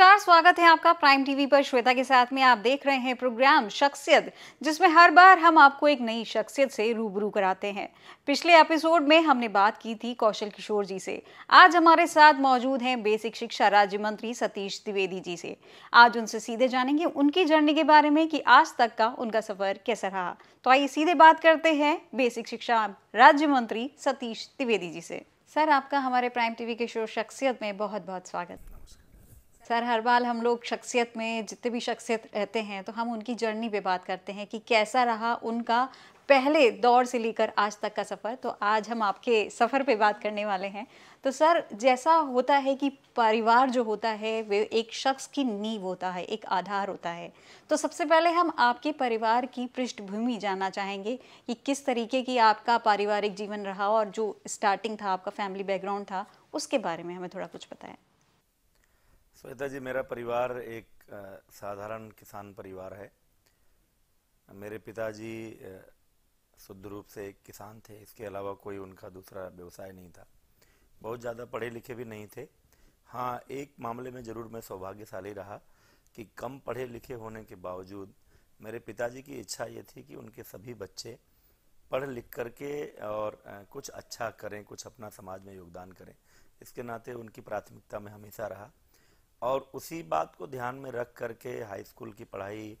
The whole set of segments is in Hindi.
नमस्कार स्वागत है आपका प्राइम टीवी पर श्वेता के साथ में आप देख रहे हैं प्रोग्राम शख्सियत जिसमें हर बार हम आपको एक नई शख्सियत से रूबरू कराते हैं पिछले एपिसोड में हमने बात की थी कौशल किशोर जी से आज हमारे साथ मौजूद हैं बेसिक शिक्षा राज्य मंत्री सतीश द्विवेदी जी से आज उनसे सीधे जानेंगे उनकी जर्नी के बारे में कि आज तक का उनका सफर कैसा रहा तो आइए सीधे बात करते हैं बेसिक शिक्षा राज्य मंत्री सतीश द्विवेदी जी से सर आपका हमारे प्राइम टीवी के शो शख्सियत में बहुत बहुत स्वागत सर हर बार हम लोग शख्सियत में जितने भी शख्सियत रहते हैं तो हम उनकी जर्नी पे बात करते हैं कि कैसा रहा उनका पहले दौर से लेकर आज तक का सफ़र तो आज हम आपके सफ़र पे बात करने वाले हैं तो सर जैसा होता है कि परिवार जो होता है वे एक शख्स की नींव होता है एक आधार होता है तो सबसे पहले हम आपके परिवार की पृष्ठभूमि जानना चाहेंगे कि किस तरीके की आपका पारिवारिक जीवन रहा और जो स्टार्टिंग था आपका फैमिली बैकग्राउंड था उसके बारे में हमें थोड़ा कुछ बताएं स्वेता जी मेरा परिवार एक साधारण किसान परिवार है मेरे पिताजी शुद्ध रूप से एक किसान थे इसके अलावा कोई उनका दूसरा व्यवसाय नहीं था बहुत ज़्यादा पढ़े लिखे भी नहीं थे हाँ एक मामले में ज़रूर मैं सौभाग्यशाली रहा कि कम पढ़े लिखे होने के बावजूद मेरे पिताजी की इच्छा ये थी कि उनके सभी बच्चे पढ़ लिख करके और कुछ अच्छा करें कुछ अपना समाज में योगदान करें इसके नाते उनकी प्राथमिकता में हमेशा रहा और उसी बात को ध्यान में रख करके हाई स्कूल की पढ़ाई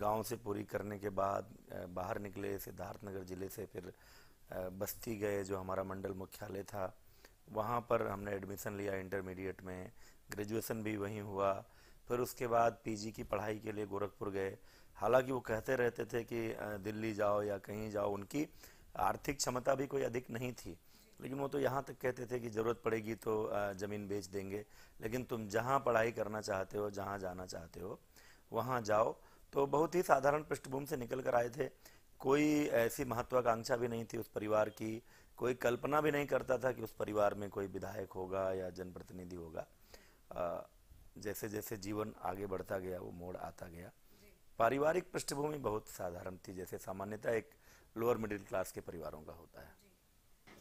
गांव से पूरी करने के बाद बाहर निकले सिद्धार्थनगर ज़िले से फिर बस्ती गए जो हमारा मंडल मुख्यालय था वहाँ पर हमने एडमिशन लिया इंटरमीडिएट में ग्रेजुएशन भी वहीं हुआ फिर उसके बाद पीजी की पढ़ाई के लिए गोरखपुर गए हालांकि वो कहते रहते थे कि दिल्ली जाओ या कहीं जाओ उनकी आर्थिक क्षमता भी कोई अधिक नहीं थी लेकिन वो तो यहाँ तक कहते थे कि ज़रूरत पड़ेगी तो ज़मीन बेच देंगे लेकिन तुम जहाँ पढ़ाई करना चाहते हो जहाँ जाना चाहते हो वहाँ जाओ तो बहुत ही साधारण पृष्ठभूमि से निकल कर आए थे कोई ऐसी महत्वाकांक्षा भी नहीं थी उस परिवार की कोई कल्पना भी नहीं करता था कि उस परिवार में कोई विधायक होगा या जनप्रतिनिधि होगा जैसे जैसे जीवन आगे बढ़ता गया वो मोड़ आता गया पारिवारिक पृष्ठभूमि बहुत साधारण थी जैसे सामान्यतः एक लोअर मिडिल क्लास के परिवारों का होता है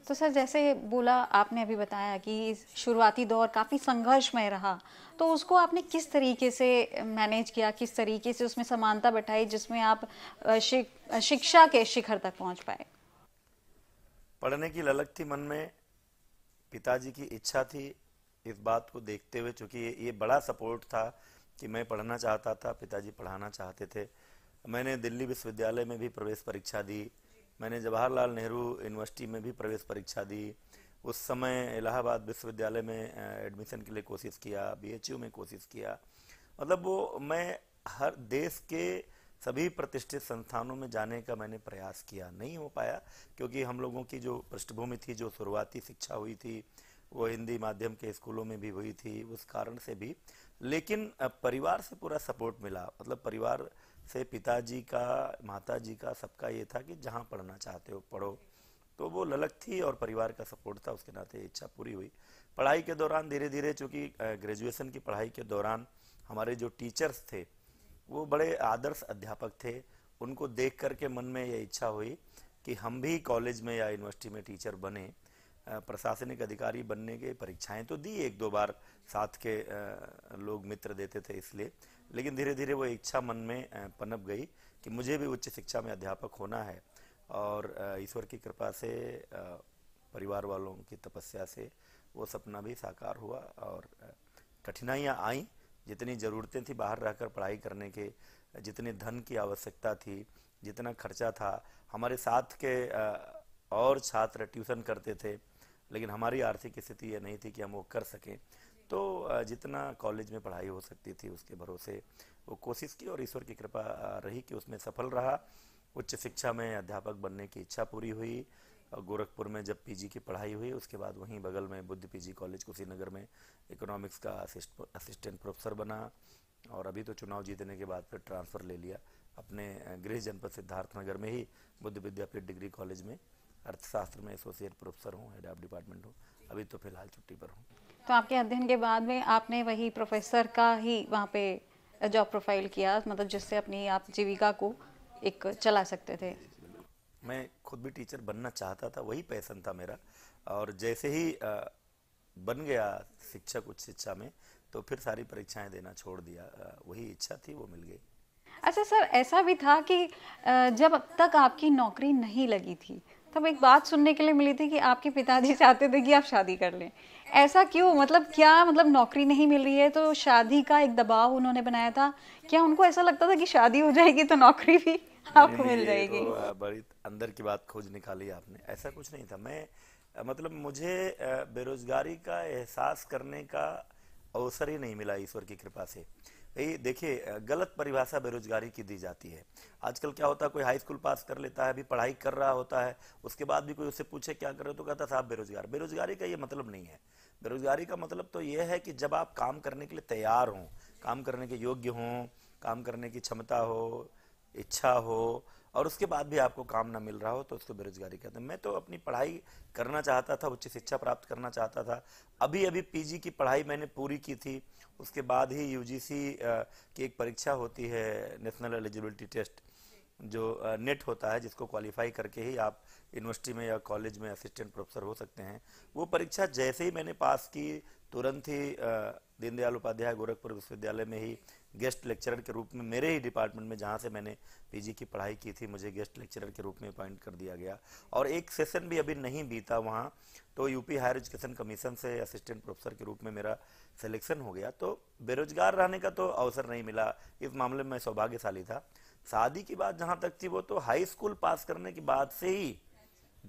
तो सर जैसे बोला आपने अभी बताया कि शुरुआती दौर काफ़ी संघर्षमय रहा तो उसको आपने किस तरीके से मैनेज किया किस तरीके से उसमें समानता बैठाई जिसमें आप शिक, शिक्षा के शिखर तक पहुंच पाए पढ़ने की ललक थी मन में पिताजी की इच्छा थी इस बात को देखते हुए चूँकि ये, ये बड़ा सपोर्ट था कि मैं पढ़ना चाहता था पिताजी पढ़ाना चाहते थे मैंने दिल्ली विश्वविद्यालय में भी प्रवेश परीक्षा दी मैंने जवाहरलाल नेहरू यूनिवर्सिटी में भी प्रवेश परीक्षा दी उस समय इलाहाबाद विश्वविद्यालय में एडमिशन के लिए कोशिश किया बीएचयू में कोशिश किया मतलब वो मैं हर देश के सभी प्रतिष्ठित संस्थानों में जाने का मैंने प्रयास किया नहीं हो पाया क्योंकि हम लोगों की जो पृष्ठभूमि थी जो शुरुआती शिक्षा हुई थी वो हिंदी माध्यम के स्कूलों में भी हुई थी उस कारण से भी लेकिन परिवार से पूरा सपोर्ट मिला मतलब परिवार से पिताजी का माता जी का सबका ये था कि जहाँ पढ़ना चाहते हो पढ़ो तो वो ललक थी और परिवार का सपोर्ट था उसके नाते इच्छा पूरी हुई पढ़ाई के दौरान धीरे धीरे चूँकि ग्रेजुएसन की पढ़ाई के दौरान हमारे जो टीचर्स थे वो बड़े आदर्श अध्यापक थे उनको देख कर के मन में ये इच्छा हुई कि हम भी कॉलेज में या यूनिवर्सिटी में टीचर बने प्रशासनिक अधिकारी बनने के परीक्षाएं तो दी एक दो बार साथ के लोग मित्र देते थे इसलिए लेकिन धीरे धीरे वो इच्छा मन में पनप गई कि मुझे भी उच्च शिक्षा में अध्यापक होना है और ईश्वर की कृपा से परिवार वालों की तपस्या से वो सपना भी साकार हुआ और कठिनाइयाँ आईं जितनी ज़रूरतें थी बाहर रहकर पढ़ाई करने के जितने धन की आवश्यकता थी जितना खर्चा था हमारे साथ के और छात्र ट्यूशन करते थे लेकिन हमारी आर्थिक स्थिति ये नहीं थी कि हम वो कर सकें तो जितना कॉलेज में पढ़ाई हो सकती थी उसके भरोसे वो कोशिश की और ईश्वर की कृपा रही कि उसमें सफल रहा उच्च शिक्षा में अध्यापक बनने की इच्छा पूरी हुई गोरखपुर में जब पीजी की पढ़ाई हुई उसके बाद वहीं बगल में बुद्ध पीजी कॉलेज कुशीनगर में इकोनॉमिक्स का असिस्ट असिस्टेंट प्रोफेसर बना और अभी तो चुनाव जीतने के बाद फिर ट्रांसफ़र ले लिया अपने गृह जनपद सिद्धार्थनगर में ही बुद्ध विद्यापीठ डिग्री कॉलेज में अर्थशास्त्र में एसोसिएट प्रोफेसर हूँ हेड ऑफ डिपार्टमेंट हूँ अभी तो फिलहाल छुट्टी पर हूँ तो आपके अध्ययन के बाद में आपने वही प्रोफेसर का ही वहाँ पे जॉब प्रोफाइल किया मतलब जिससे अपनी आप जीविका को एक चला सकते थे मैं खुद भी टीचर बनना चाहता था वही पैसन था मेरा और जैसे ही बन गया शिक्षक उच्च शिक्षा में तो फिर सारी परीक्षाएं देना छोड़ दिया वही इच्छा थी वो मिल गई अच्छा सर ऐसा भी था कि जब अब तक आपकी नौकरी नहीं लगी थी तब एक बात सुनने के लिए मिली थी कि आपके पिताजी चाहते थे कि आप शादी कर लें ऐसा क्यों मतलब क्या मतलब नौकरी नहीं मिल रही है तो शादी का एक दबाव उन्होंने बनाया था क्या उनको ऐसा लगता था कि शादी हो जाएगी तो नौकरी भी आपको मिल जाएगी तो बड़ी अंदर की बात खोज निकाली आपने ऐसा कुछ नहीं था मैं मतलब मुझे बेरोजगारी का एहसास करने का अवसर ही नहीं मिला ईश्वर की कृपा से ये देखिए गलत परिभाषा बेरोजगारी की दी जाती है आजकल क्या होता है कोई हाई स्कूल पास कर लेता है अभी पढ़ाई कर रहा होता है उसके बाद भी कोई उससे पूछे क्या कर रहे हो तो कहता साहब बेरोजगार बेरोजगारी का ये मतलब नहीं है बेरोजगारी का मतलब तो यह है कि जब आप काम करने के लिए तैयार हों काम करने के योग्य हों काम करने की क्षमता हो इच्छा हो और उसके बाद भी आपको काम ना मिल रहा हो तो उसको बेरोजगारी कहते हैं मैं तो अपनी पढ़ाई करना चाहता था उच्च शिक्षा प्राप्त करना चाहता था अभी अभी पीजी की पढ़ाई मैंने पूरी की थी उसके बाद ही यूजीसी की एक परीक्षा होती है नेशनल एलिजिबिलिटी टेस्ट जो नेट e होता है जिसको क्वालिफाई करके ही आप यूनिवर्सिटी में या कॉलेज में असिस्टेंट प्रोफेसर हो सकते हैं वो परीक्षा जैसे ही मैंने पास की तुरंत ही दीनदयाल उपाध्याय गोरखपुर विश्वविद्यालय में ही गेस्ट लेक्चरर के रूप में मेरे ही डिपार्टमेंट में जहाँ से मैंने पीजी की पढ़ाई की थी मुझे गेस्ट लेक्चरर के रूप में अपॉइंट कर दिया गया और एक सेशन भी अभी नहीं बीता वहाँ तो यूपी हायर एजुकेशन कमीशन से असिस्टेंट प्रोफेसर के रूप में मेरा सिलेक्शन हो गया तो बेरोजगार रहने का तो अवसर नहीं मिला इस मामले में मैं सौभाग्यशाली था शादी की बात जहाँ तक थी वो तो हाई स्कूल पास करने के बाद से ही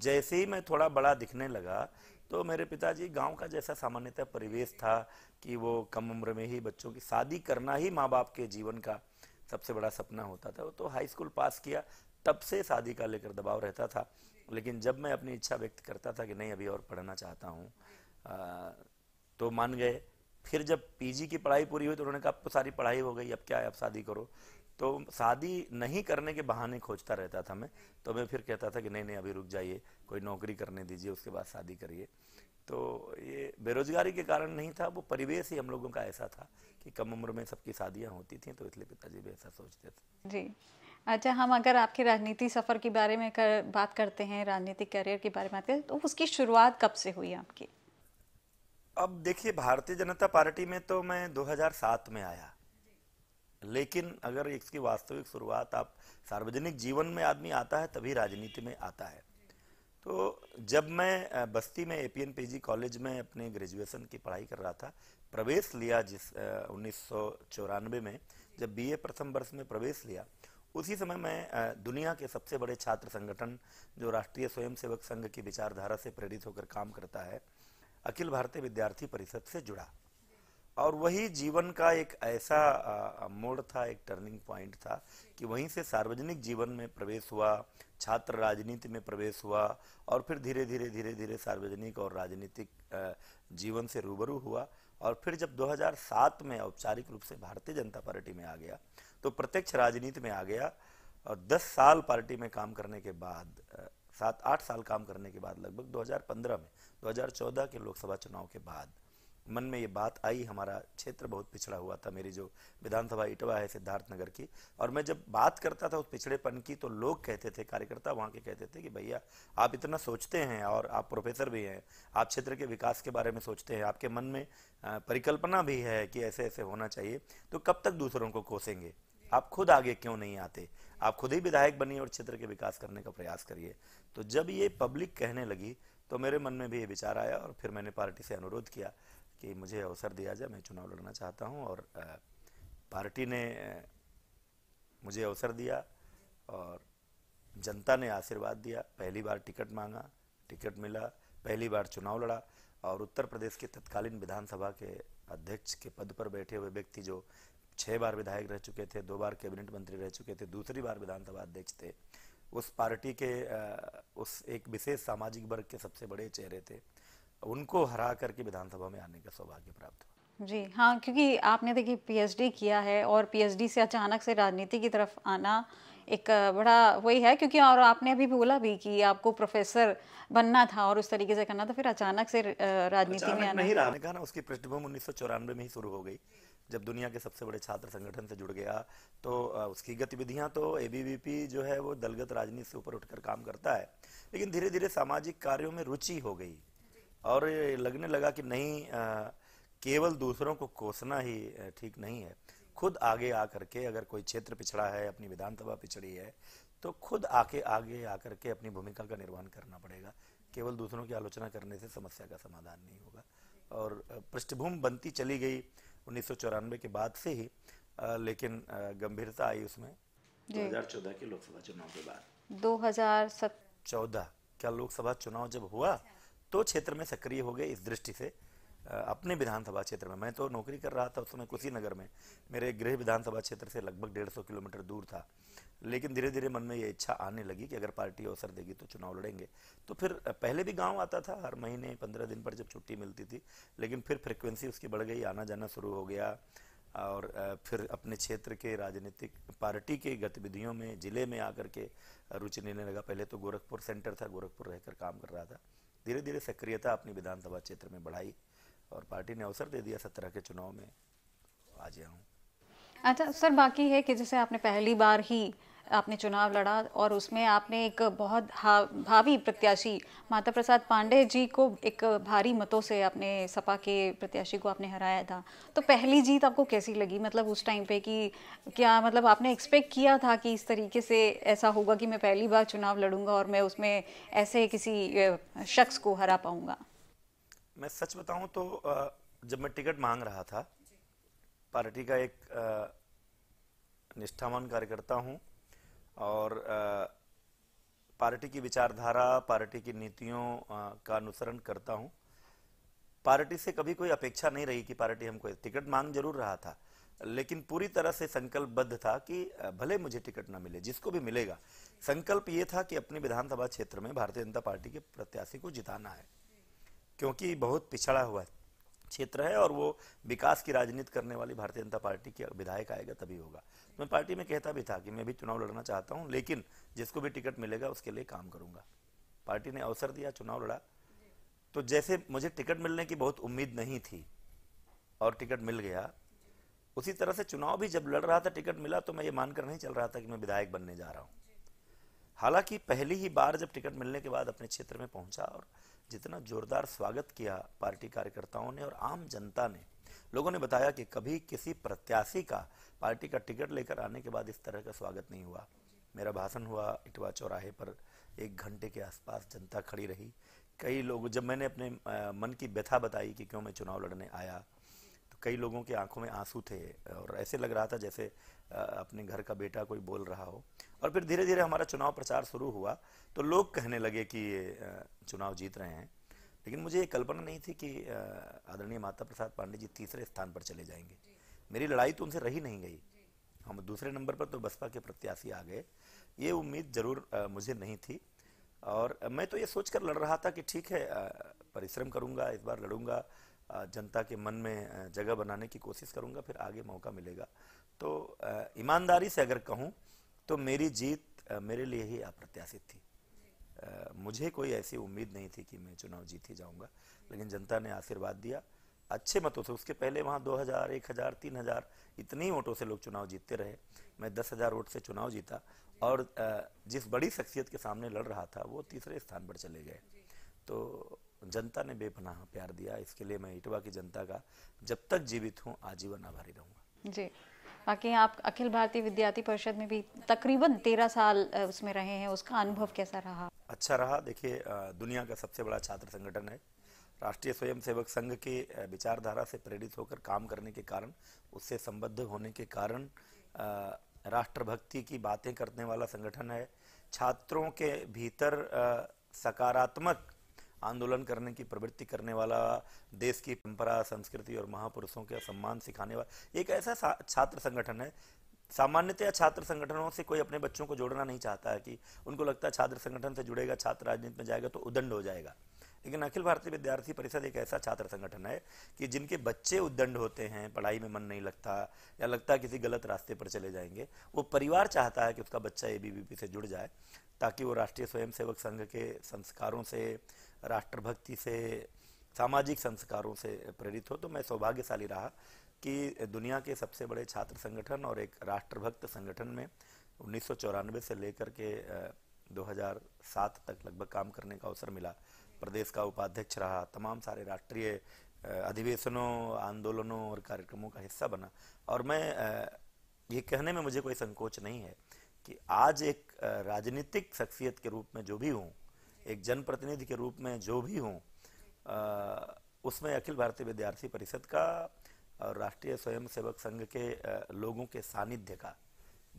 जैसे ही मैं थोड़ा बड़ा दिखने लगा तो मेरे पिताजी गांव का जैसा सामान्यतः परिवेश था कि वो कम उम्र में ही बच्चों की शादी करना ही माँ बाप के जीवन का सबसे बड़ा सपना होता था तो हाई स्कूल पास किया तब से शादी का लेकर दबाव रहता था लेकिन जब मैं अपनी इच्छा व्यक्त करता था कि नहीं अभी और पढ़ना चाहता हूँ तो मान गए फिर जब पीजी की पढ़ाई पूरी हुई तो उन्होंने कहा अब तो सारी पढ़ाई हो गई अब क्या है अब शादी करो तो शादी नहीं करने के बहाने खोजता रहता था मैं तो मैं फिर कहता था कि नहीं नहीं अभी रुक जाइए कोई नौकरी करने दीजिए उसके बाद शादी करिए तो ये बेरोजगारी के कारण नहीं था वो परिवेश ही हम लोगों का ऐसा था कि कम उम्र में सबकी शादियाँ होती थी तो इसलिए पिताजी भी ऐसा सोचते थे जी अच्छा हम अगर आपके राजनीति सफ़र के बारे में कर, बात करते हैं राजनीतिक करियर के बारे में तो उसकी शुरुआत कब से हुई आपकी अब देखिए भारतीय जनता पार्टी में तो मैं 2007 में आया लेकिन अगर इसकी वास्तविक शुरुआत आप सार्वजनिक जीवन में आदमी आता है तभी राजनीति में आता है तो जब मैं बस्ती में A P N P G college में अपने ग्रेजुएशन की पढ़ाई कर रहा था प्रवेश लिया जिस उन्नीस में जब बीए प्रथम वर्ष में प्रवेश लिया उसी समय मैं दुनिया के सबसे बड़े छात्र संगठन जो राष्ट्रीय स्वयंसेवक संघ की विचारधारा से प्रेरित होकर काम करता है अखिल भारतीय विद्यार्थी परिषद से जुड़ा और वही जीवन का एक ऐसा मोड़ था एक टर्निंग पॉइंट था कि वहीं से सार्वजनिक जीवन में प्रवेश हुआ छात्र राजनीति में प्रवेश हुआ और फिर धीरे धीरे धीरे धीरे सार्वजनिक और राजनीतिक जीवन से रूबरू हुआ और फिर जब 2007 में औपचारिक रूप से भारतीय जनता पार्टी में आ गया तो प्रत्यक्ष राजनीति में आ गया और 10 साल पार्टी में काम करने के बाद सात आठ साल काम करने के बाद लगभग 2015 में 2014 के लोकसभा चुनाव के बाद मन में ये बात आई हमारा क्षेत्र बहुत पिछड़ा हुआ था मेरी जो विधानसभा इटवा है सिद्धार्थ नगर की और मैं जब बात करता था उस पिछड़ेपन की तो लोग कहते थे कार्यकर्ता वहाँ के कहते थे कि भैया आप इतना सोचते हैं और आप प्रोफेसर भी हैं आप क्षेत्र के विकास के बारे में सोचते हैं आपके मन में परिकल्पना भी है कि ऐसे ऐसे होना चाहिए तो कब तक दूसरों को कोसेंगे आप खुद आगे क्यों नहीं आते आप खुद ही विधायक बनिए और क्षेत्र के विकास करने का प्रयास करिए तो जब ये पब्लिक कहने लगी तो मेरे मन में भी ये विचार आया और फिर मैंने पार्टी से अनुरोध किया कि मुझे अवसर दिया जाए मैं चुनाव लड़ना चाहता हूँ और पार्टी ने मुझे अवसर दिया और जनता ने आशीर्वाद दिया पहली बार टिकट मांगा टिकट मिला पहली बार चुनाव लड़ा और उत्तर प्रदेश के तत्कालीन विधानसभा के अध्यक्ष के पद पर बैठे हुए व्यक्ति जो छः बार विधायक रह चुके थे दो बार कैबिनेट मंत्री रह चुके थे दूसरी बार विधानसभा अध्यक्ष थे उस पार्टी के उस एक विशेष सामाजिक वर्ग के सबसे बड़े चेहरे थे उनको हरा करके विधानसभा में आने का सौभाग्य प्राप्त हुआ जी हाँ क्योंकि आपने देखिए पीएचडी किया है और पीएचडी से अचानक से राजनीति की तरफ आना एक बड़ा वही है क्योंकि और आपने अभी बोला भी कि आपको प्रोफेसर बनना था और उस तरीके से करना था फिर अचानक से राजनीति में आना नहीं रहा कहा ना उसकी पृष्ठभूमि उन्नीस में ही शुरू हो गई जब दुनिया के सबसे बड़े छात्र संगठन से जुड़ गया तो उसकी गतिविधियां तो ए जो है वो दलगत राजनीति से ऊपर उठकर काम करता है लेकिन धीरे धीरे सामाजिक कार्यों में रुचि हो गई और लगने लगा कि नहीं आ, केवल दूसरों को कोसना ही ठीक नहीं है खुद आगे आ करके अगर कोई क्षेत्र पिछड़ा है अपनी विधानसभा पिछड़ी है तो खुद आके आगे आ करके अपनी भूमिका का निर्वहन करना पड़ेगा केवल दूसरों की आलोचना करने से समस्या का समाधान नहीं होगा और पृष्ठभूमि बनती चली गई उन्नीस के बाद से ही आ, लेकिन गंभीरता आई उसमें दो के लोकसभा चुनाव के बाद दो क्या लोकसभा चुनाव जब हुआ तो क्षेत्र में सक्रिय हो गए इस दृष्टि से अपने विधानसभा क्षेत्र में मैं तो नौकरी कर रहा था उस समय कुशीनगर में मेरे गृह विधानसभा क्षेत्र से लगभग डेढ़ सौ किलोमीटर दूर था लेकिन धीरे धीरे मन में ये इच्छा आने लगी कि अगर पार्टी अवसर देगी तो चुनाव लड़ेंगे तो फिर पहले भी गांव आता था हर महीने पंद्रह दिन पर जब छुट्टी मिलती थी लेकिन फिर फ्रिक्वेंसी उसकी बढ़ गई आना जाना शुरू हो गया और फिर अपने क्षेत्र के राजनीतिक पार्टी के गतिविधियों में ज़िले में आकर के रुचि लेने लगा पहले तो गोरखपुर सेंटर था गोरखपुर रहकर काम कर रहा था धीरे धीरे सक्रियता अपनी विधानसभा क्षेत्र में बढ़ाई और पार्टी ने अवसर दे दिया सत्रह के चुनाव में आ गया हूँ अच्छा सर बाकी है कि जैसे आपने पहली बार ही आपने चुनाव लड़ा और उसमें आपने एक बहुत भावी प्रत्याशी माता प्रसाद पांडे जी को एक भारी मतों से आपने सपा के प्रत्याशी को आपने हराया था तो पहली जीत आपको कैसी लगी मतलब उस टाइम पे कि क्या मतलब आपने एक्सपेक्ट किया था कि इस तरीके से ऐसा होगा कि मैं पहली बार चुनाव लड़ूंगा और मैं उसमें ऐसे किसी शख्स को हरा पाऊंगा मैं सच बताऊं तो जब मैं टिकट मांग रहा था पार्टी का एक निष्ठावान कार्यकर्ता हूं और पार्टी की विचारधारा पार्टी की नीतियों का अनुसरण करता हूँ पार्टी से कभी कोई अपेक्षा नहीं रही कि पार्टी हमको टिकट मांग जरूर रहा था लेकिन पूरी तरह से संकल्पबद्ध था कि भले मुझे टिकट ना मिले जिसको भी मिलेगा संकल्प ये था कि अपने विधानसभा क्षेत्र में भारतीय जनता पार्टी के प्रत्याशी को जिताना है क्योंकि बहुत पिछड़ा हुआ है क्षेत्र है और वो विकास की राजनीति करने वाली भारतीय जनता पार्टी के विधायक आएगा तभी होगा तो मैं पार्टी में कहता भी था कि मैं भी चुनाव लड़ना चाहता हूँ लेकिन जिसको भी टिकट मिलेगा उसके लिए काम करूंगा पार्टी ने अवसर दिया चुनाव लड़ा तो जैसे मुझे टिकट मिलने की बहुत उम्मीद नहीं थी और टिकट मिल गया उसी तरह से चुनाव भी जब लड़ रहा था टिकट मिला तो मैं ये मानकर नहीं चल रहा था कि मैं विधायक बनने जा रहा हूँ हालांकि पहली ही बार जब टिकट मिलने के बाद अपने क्षेत्र में पहुंचा और जितना जोरदार स्वागत किया पार्टी कार्यकर्ताओं ने और आम जनता ने लोगों ने बताया कि कभी किसी प्रत्याशी का पार्टी का टिकट लेकर आने के बाद इस तरह का स्वागत नहीं हुआ मेरा भाषण हुआ इटवा चौराहे पर एक घंटे के आसपास जनता खड़ी रही कई लोग जब मैंने अपने मन की व्यथा बताई कि क्यों मैं चुनाव लड़ने आया तो कई लोगों की आंखों में आंसू थे और ऐसे लग रहा था जैसे अपने घर का बेटा कोई बोल रहा हो और फिर धीरे धीरे हमारा चुनाव प्रचार शुरू हुआ तो लोग कहने लगे कि ये चुनाव जीत रहे हैं लेकिन मुझे ये कल्पना नहीं थी कि आदरणीय माता प्रसाद पांडे जी तीसरे स्थान पर चले जाएंगे मेरी लड़ाई तो उनसे रही नहीं गई हम दूसरे नंबर पर तो बसपा के प्रत्याशी आ गए ये उम्मीद जरूर मुझे नहीं थी और मैं तो ये सोचकर लड़ रहा था कि ठीक है परिश्रम करूंगा इस बार लड़ूंगा जनता के मन में जगह बनाने की कोशिश करूंगा फिर आगे मौका मिलेगा तो ईमानदारी से अगर कहूँ तो मेरी जीत मेरे लिए ही अप्रत्याशित थी मुझे कोई ऐसी उम्मीद नहीं थी कि मैं चुनाव जीत ही जाऊँगा लेकिन जनता ने आशीर्वाद दिया अच्छे मतों से उसके पहले वहाँ 2000, 1000, 3000 इतने ही वोटों से लोग चुनाव जीतते रहे मैं 10000 वोट से चुनाव जीता और जिस बड़ी शख्सियत के सामने लड़ रहा था वो तीसरे स्थान पर चले गए तो जनता ने बेपनाह प्यार दिया इसके लिए मैं इटवा की जनता का जब तक जीवित हूँ आजीवन आभारी रहूँगा जी बाकी आप अखिल भारतीय विद्यार्थी परिषद में भी तकरीबन तेरह साल उसमें रहे हैं उसका अनुभव कैसा रहा अच्छा रहा देखिए दुनिया का सबसे बड़ा छात्र संगठन है राष्ट्रीय स्वयंसेवक संघ के विचारधारा से प्रेरित होकर काम करने के कारण उससे संबद्ध होने के कारण राष्ट्रभक्ति की बातें करने वाला संगठन है छात्रों के भीतर सकारात्मक आंदोलन करने की प्रवृत्ति करने वाला देश की परंपरा संस्कृति और महापुरुषों के सम्मान सिखाने वाला एक ऐसा छात्र संगठन है सामान्यतया छात्र संगठनों से कोई अपने बच्चों को जोड़ना नहीं चाहता है कि उनको लगता है छात्र संगठन से जुड़ेगा छात्र राजनीति में जाएगा तो उदंड हो जाएगा लेकिन अखिल भारतीय विद्यार्थी परिषद एक ऐसा छात्र संगठन है कि जिनके बच्चे उद्दंड होते हैं पढ़ाई में मन नहीं लगता या लगता किसी गलत रास्ते पर चले जाएंगे वो परिवार चाहता है कि उसका बच्चा ए से जुड़ जाए ताकि वो राष्ट्रीय स्वयंसेवक संघ के संस्कारों से राष्ट्रभक्ति से सामाजिक संस्कारों से प्रेरित हो तो मैं सौभाग्यशाली रहा कि दुनिया के सबसे बड़े छात्र संगठन और एक राष्ट्रभक्त संगठन में उन्नीस से लेकर के 2007 तक लगभग काम करने का अवसर मिला प्रदेश का उपाध्यक्ष रहा तमाम सारे राष्ट्रीय अधिवेशनों आंदोलनों और कार्यक्रमों का हिस्सा बना और मैं ये कहने में मुझे कोई संकोच नहीं है कि आज एक राजनीतिक शख्सियत के रूप में जो भी हूँ एक जनप्रतिनिधि के रूप में जो भी हूँ उसमें अखिल भारतीय विद्यार्थी परिषद का और राष्ट्रीय स्वयंसेवक संघ के लोगों के सानिध्य का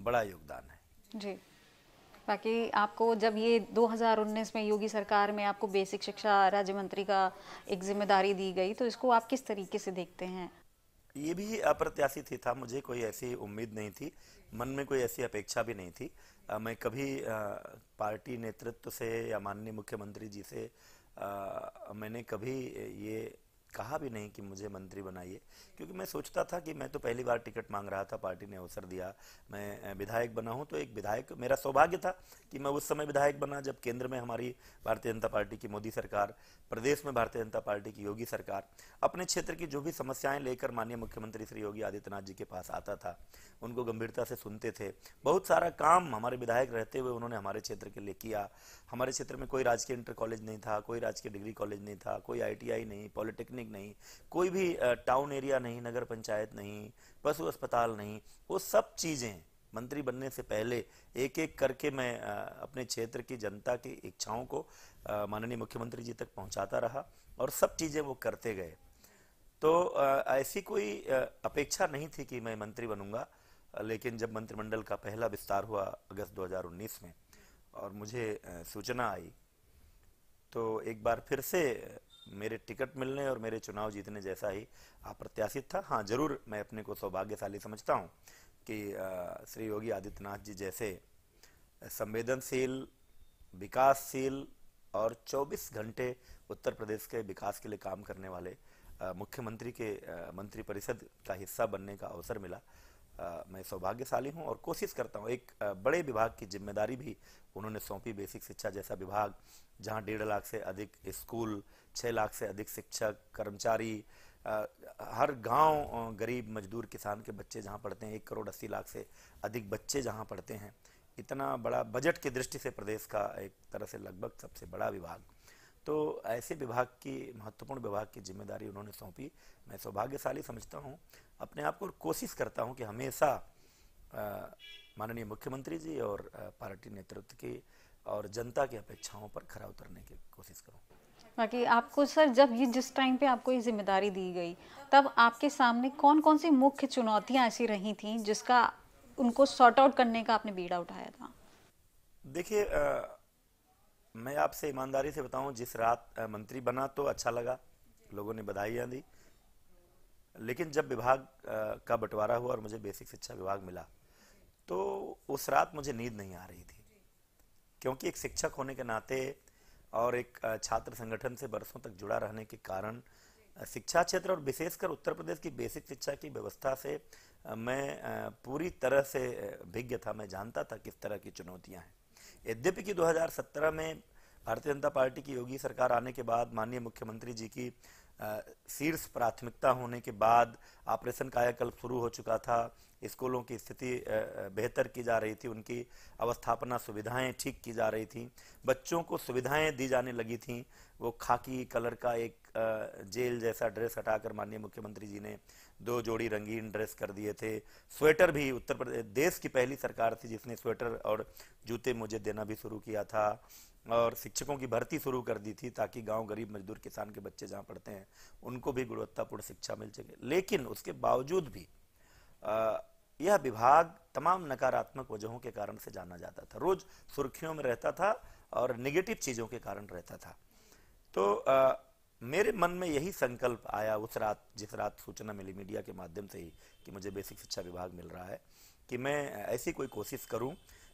बड़ा योगदान है जी बाकी आपको जब ये 2019 में योगी सरकार में आपको बेसिक शिक्षा राज्य मंत्री का एक जिम्मेदारी दी गई तो इसको आप किस तरीके से देखते हैं ये भी अप्रत्याशित ही था मुझे कोई ऐसी उम्मीद नहीं थी मन में कोई ऐसी अपेक्षा भी नहीं थी आ, मैं कभी आ, पार्टी नेतृत्व से या माननीय मुख्यमंत्री जी से आ, मैंने कभी ये कहा भी नहीं कि मुझे मंत्री बनाइए क्योंकि मैं सोचता था कि मैं तो पहली बार टिकट मांग रहा था पार्टी ने अवसर दिया मैं विधायक बना हूँ तो एक विधायक मेरा सौभाग्य था कि मैं उस समय विधायक बना जब केंद्र में हमारी भारतीय जनता पार्टी की मोदी सरकार प्रदेश में भारतीय जनता पार्टी की योगी सरकार अपने क्षेत्र की जो भी समस्याएं लेकर माननीय मुख्यमंत्री श्री योगी आदित्यनाथ जी के पास आता था उनको गंभीरता से सुनते थे बहुत सारा काम हमारे विधायक रहते हुए उन्होंने हमारे क्षेत्र के लिए किया हमारे क्षेत्र में कोई राजकीय इंटर कॉलेज नहीं था कोई राजकीय डिग्री कॉलेज नहीं था कोई आईटीआई नहीं पॉलिटेक्निक नहीं कोई भी टाउन एरिया नहीं नगर पंचायत नहीं पशु अस्पताल नहीं वो सब चीज़ें मंत्री बनने से पहले एक एक करके मैं अपने क्षेत्र की जनता की इच्छाओं को माननीय मुख्यमंत्री जी तक पहुंचाता रहा और सब चीज़ें वो करते गए तो ऐसी कोई अपेक्षा नहीं थी कि मैं मंत्री बनूंगा लेकिन जब मंत्रिमंडल का पहला विस्तार हुआ अगस्त 2019 में और मुझे सूचना आई तो एक बार फिर से मेरे टिकट मिलने और मेरे चुनाव जीतने जैसा ही अप्रत्याशित था हाँ जरूर मैं अपने को सौभाग्यशाली समझता हूँ कि श्री योगी आदित्यनाथ जी जैसे संवेदनशील विकासशील और 24 घंटे उत्तर प्रदेश के विकास के लिए काम करने वाले मुख्यमंत्री के मंत्रिपरिषद का हिस्सा बनने का अवसर मिला मैं सौभाग्यशाली हूँ और कोशिश करता हूँ एक बड़े विभाग की जिम्मेदारी भी उन्होंने सौंपी बेसिक शिक्षा जैसा विभाग जहाँ डेढ़ लाख से अधिक स्कूल छः लाख से अधिक शिक्षक कर्मचारी हर गांव गरीब मजदूर किसान के बच्चे जहाँ पढ़ते हैं एक करोड़ अस्सी लाख से अधिक बच्चे जहाँ पढ़ते हैं इतना बड़ा बजट की दृष्टि से प्रदेश का एक तरह से लगभग सबसे बड़ा विभाग तो ऐसे विभाग की महत्वपूर्ण विभाग की जिम्मेदारी उन्होंने सौंपी मैं सौभाग्यशाली समझता हूँ अपने आप को कोशिश करता हूँ कि हमेशा माननीय मुख्यमंत्री जी और पार्टी नेतृत्व की और जनता की अपेक्षाओं पर खरा उतरने की कोशिश करूँ बाकी आपको सर जब ये जिस टाइम पे आपको ये जिम्मेदारी दी गई तब आपके सामने कौन कौन सी मुख्य चुनौतियां ऐसी रही थी जिसका उनको सॉर्ट आउट करने का आपने बीड़ा उठाया था देखिए मैं आपसे ईमानदारी से बताऊं जिस रात मंत्री बना तो अच्छा लगा लोगों ने बधाइयाँ दी लेकिन जब विभाग का बंटवारा हुआ और मुझे बेसिक शिक्षा विभाग मिला तो उस रात मुझे नींद नहीं आ रही थी क्योंकि एक शिक्षक होने के नाते और एक छात्र संगठन से बरसों तक जुड़ा रहने के कारण शिक्षा क्षेत्र और विशेषकर उत्तर प्रदेश की बेसिक शिक्षा की व्यवस्था से मैं पूरी तरह से भिज्ञ था मैं जानता था किस तरह की चुनौतियाँ हैं यद्यपि कि 2017 में भारतीय जनता पार्टी की योगी सरकार आने के बाद माननीय मुख्यमंत्री जी की शीर्ष प्राथमिकता होने के बाद ऑपरेशन कायाकल्प शुरू हो चुका था स्कूलों की स्थिति बेहतर की जा रही थी उनकी अवस्थापना सुविधाएं ठीक की जा रही थी बच्चों को सुविधाएं दी जाने लगी थी वो खाकी कलर का एक जेल जैसा ड्रेस हटाकर माननीय मुख्यमंत्री जी ने दो जोड़ी रंगीन ड्रेस कर दिए थे स्वेटर भी उत्तर प्रदेश देश की पहली सरकार थी जिसने स्वेटर और जूते मुझे देना भी शुरू किया था और शिक्षकों की भर्ती शुरू कर दी थी ताकि गांव गरीब मजदूर किसान के बच्चे जहां पढ़ते हैं उनको भी गुणवत्तापूर्ण शिक्षा मिल सके लेकिन उसके बावजूद भी आ, यह विभाग तमाम नकारात्मक वजहों के कारण से जाना जाता था रोज सुर्खियों में रहता था और निगेटिव चीज़ों के कारण रहता था तो आ, मेरे मन में यही संकल्प आया उस रात जिस रात सूचना मिली मीडिया के माध्यम से ही कि मुझे बेसिक शिक्षा विभाग मिल रहा है कि मैं ऐसी कोई कोशिश करूं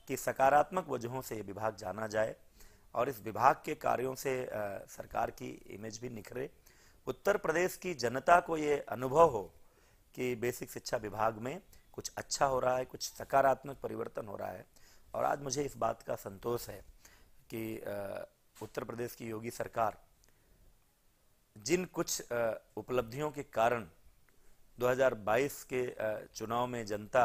कि सकारात्मक वजहों से ये विभाग जाना जाए और इस विभाग के कार्यों से सरकार की इमेज भी निखरे उत्तर प्रदेश की जनता को ये अनुभव हो कि बेसिक शिक्षा विभाग में कुछ अच्छा हो रहा है कुछ सकारात्मक परिवर्तन हो रहा है और आज मुझे इस बात का संतोष है कि उत्तर प्रदेश की योगी सरकार जिन कुछ उपलब्धियों के कारण 2022 के चुनाव में जनता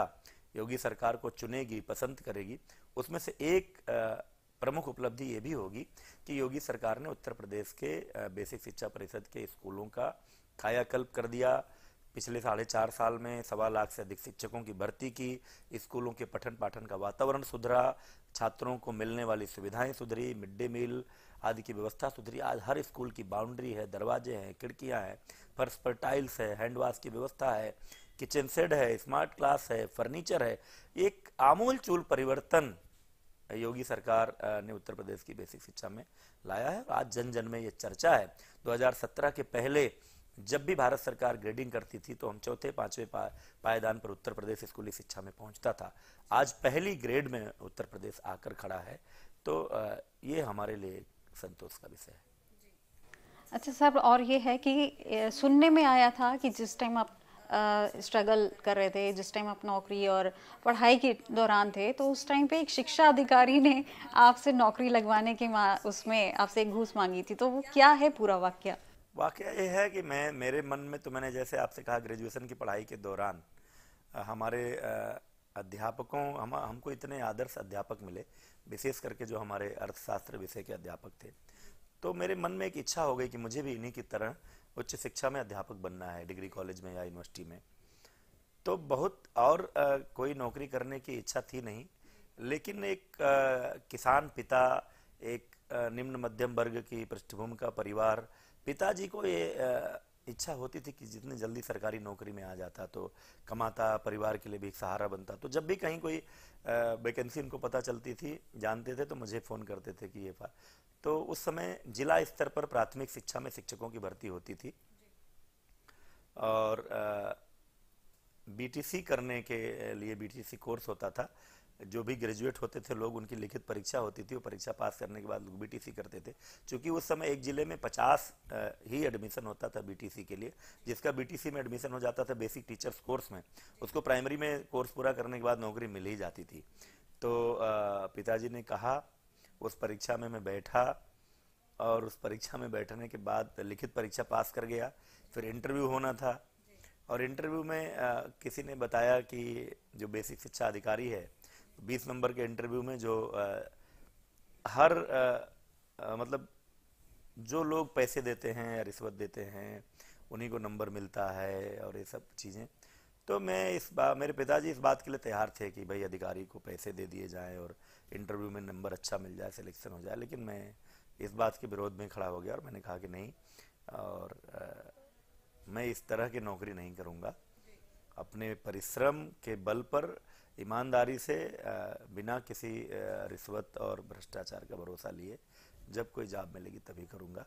योगी सरकार को चुनेगी पसंद करेगी उसमें से एक प्रमुख उपलब्धि ये भी होगी कि योगी सरकार ने उत्तर प्रदेश के बेसिक शिक्षा परिषद के स्कूलों का कायाकल्प कर दिया पिछले साढ़े चार साल में सवा लाख से अधिक शिक्षकों की भर्ती की स्कूलों के पठन पाठन का वातावरण सुधरा छात्रों को मिलने वाली सुविधाएं सुधरी मिड डे मील आदि की व्यवस्था सुधरी आज हर स्कूल की बाउंड्री है दरवाजे हैं खिड़कियाँ हैं फर्श पर टाइल्स है हैंड वाश की व्यवस्था है किचन सेड है स्मार्ट क्लास है फर्नीचर है एक आमूल चूल परिवर्तन योगी सरकार ने उत्तर प्रदेश की बेसिक शिक्षा में लाया है आज जन जन में ये चर्चा है 2017 के पहले जब भी भारत सरकार ग्रेडिंग करती थी तो हम चौथे पांचवें पा, पायदान पर उत्तर प्रदेश स्कूली शिक्षा में पहुंचता था आज पहली ग्रेड में उत्तर प्रदेश आकर खड़ा है तो ये हमारे लिए संतोष का विषय है अच्छा सर और ये है कि सुनने में आया था कि जिस टाइम आप स्ट्रगल कर रहे थे जिस टाइम आप नौकरी और पढ़ाई के दौरान थे तो उस टाइम पे एक शिक्षा अधिकारी ने आपसे नौकरी लगवाने के उसमें आपसे एक घूस मांगी थी तो वो क्या है पूरा वाक्य वाक्य ये है कि मैं मेरे मन में तो मैंने जैसे आपसे कहा ग्रेजुएशन की पढ़ाई के दौरान हमारे अध्यापकों हम हमको इतने आदर्श अध्यापक मिले विशेष करके जो हमारे अर्थशास्त्र विषय के अध्यापक थे तो मेरे मन में एक इच्छा हो गई कि मुझे भी इन्हीं की तरह उच्च शिक्षा में अध्यापक बनना है डिग्री कॉलेज में या यूनिवर्सिटी में तो बहुत और आ, कोई नौकरी करने की इच्छा थी नहीं लेकिन एक आ, किसान पिता एक आ, निम्न मध्यम वर्ग की पृष्ठभूमि का परिवार पिताजी को ये आ, इच्छा होती थी कि जितनी जल्दी सरकारी नौकरी में आ जाता तो कमाता परिवार के लिए भी एक सहारा बनता तो जब भी कहीं कोई वैकेंसी उनको पता चलती थी जानते थे तो मुझे फ़ोन करते थे कि ये फा तो उस समय जिला स्तर पर प्राथमिक शिक्षा में शिक्षकों की भर्ती होती थी और बीटीसी करने के लिए बीटीसी कोर्स होता था जो भी ग्रेजुएट होते थे लोग उनकी लिखित परीक्षा होती थी वो परीक्षा पास करने के बाद लोग बीटीसी करते थे क्योंकि उस समय एक ज़िले में 50 ही एडमिशन होता था बीटीसी के लिए जिसका बीटीसी में एडमिशन हो जाता था बेसिक टीचर्स कोर्स में उसको प्राइमरी में कोर्स पूरा करने के बाद नौकरी मिल ही जाती थी तो पिताजी ने कहा उस परीक्षा में मैं बैठा और उस परीक्षा में बैठने के बाद लिखित परीक्षा पास कर गया फिर इंटरव्यू होना था और इंटरव्यू में किसी ने बताया कि जो बेसिक शिक्षा अधिकारी है बीस नंबर के इंटरव्यू में जो आ, हर आ, आ, मतलब जो लोग पैसे देते हैं या रिश्वत देते हैं उन्हीं को नंबर मिलता है और ये सब चीज़ें तो मैं इस बात मेरे पिताजी इस बात के लिए तैयार थे कि भाई अधिकारी को पैसे दे दिए जाएं और इंटरव्यू में नंबर अच्छा मिल जाए सिलेक्शन हो जाए लेकिन मैं इस बात के विरोध में खड़ा हो गया और मैंने कहा कि नहीं और आ, मैं इस तरह की नौकरी नहीं करूँगा अपने परिश्रम के बल पर ईमानदारी से बिना किसी रिश्वत और भ्रष्टाचार का भरोसा लिए जब कोई जॉब मिलेगी तभी करूँगा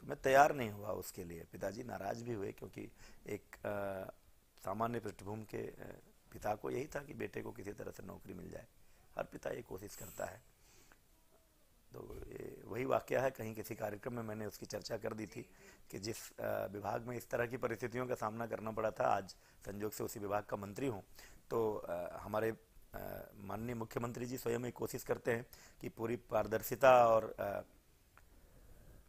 तो मैं तैयार नहीं हुआ उसके लिए पिताजी नाराज़ भी हुए क्योंकि एक सामान्य पृष्ठभूमि के पिता को यही था कि बेटे को किसी तरह से नौकरी मिल जाए हर पिता ये कोशिश करता है तो ये वही वाक्य है कहीं किसी कार्यक्रम में मैंने उसकी चर्चा कर दी थी कि जिस विभाग में इस तरह की परिस्थितियों का सामना करना पड़ा था आज संजोक से उसी विभाग का मंत्री हूँ तो हमारे माननीय मुख्यमंत्री जी स्वयं ही कोशिश करते हैं कि पूरी पारदर्शिता और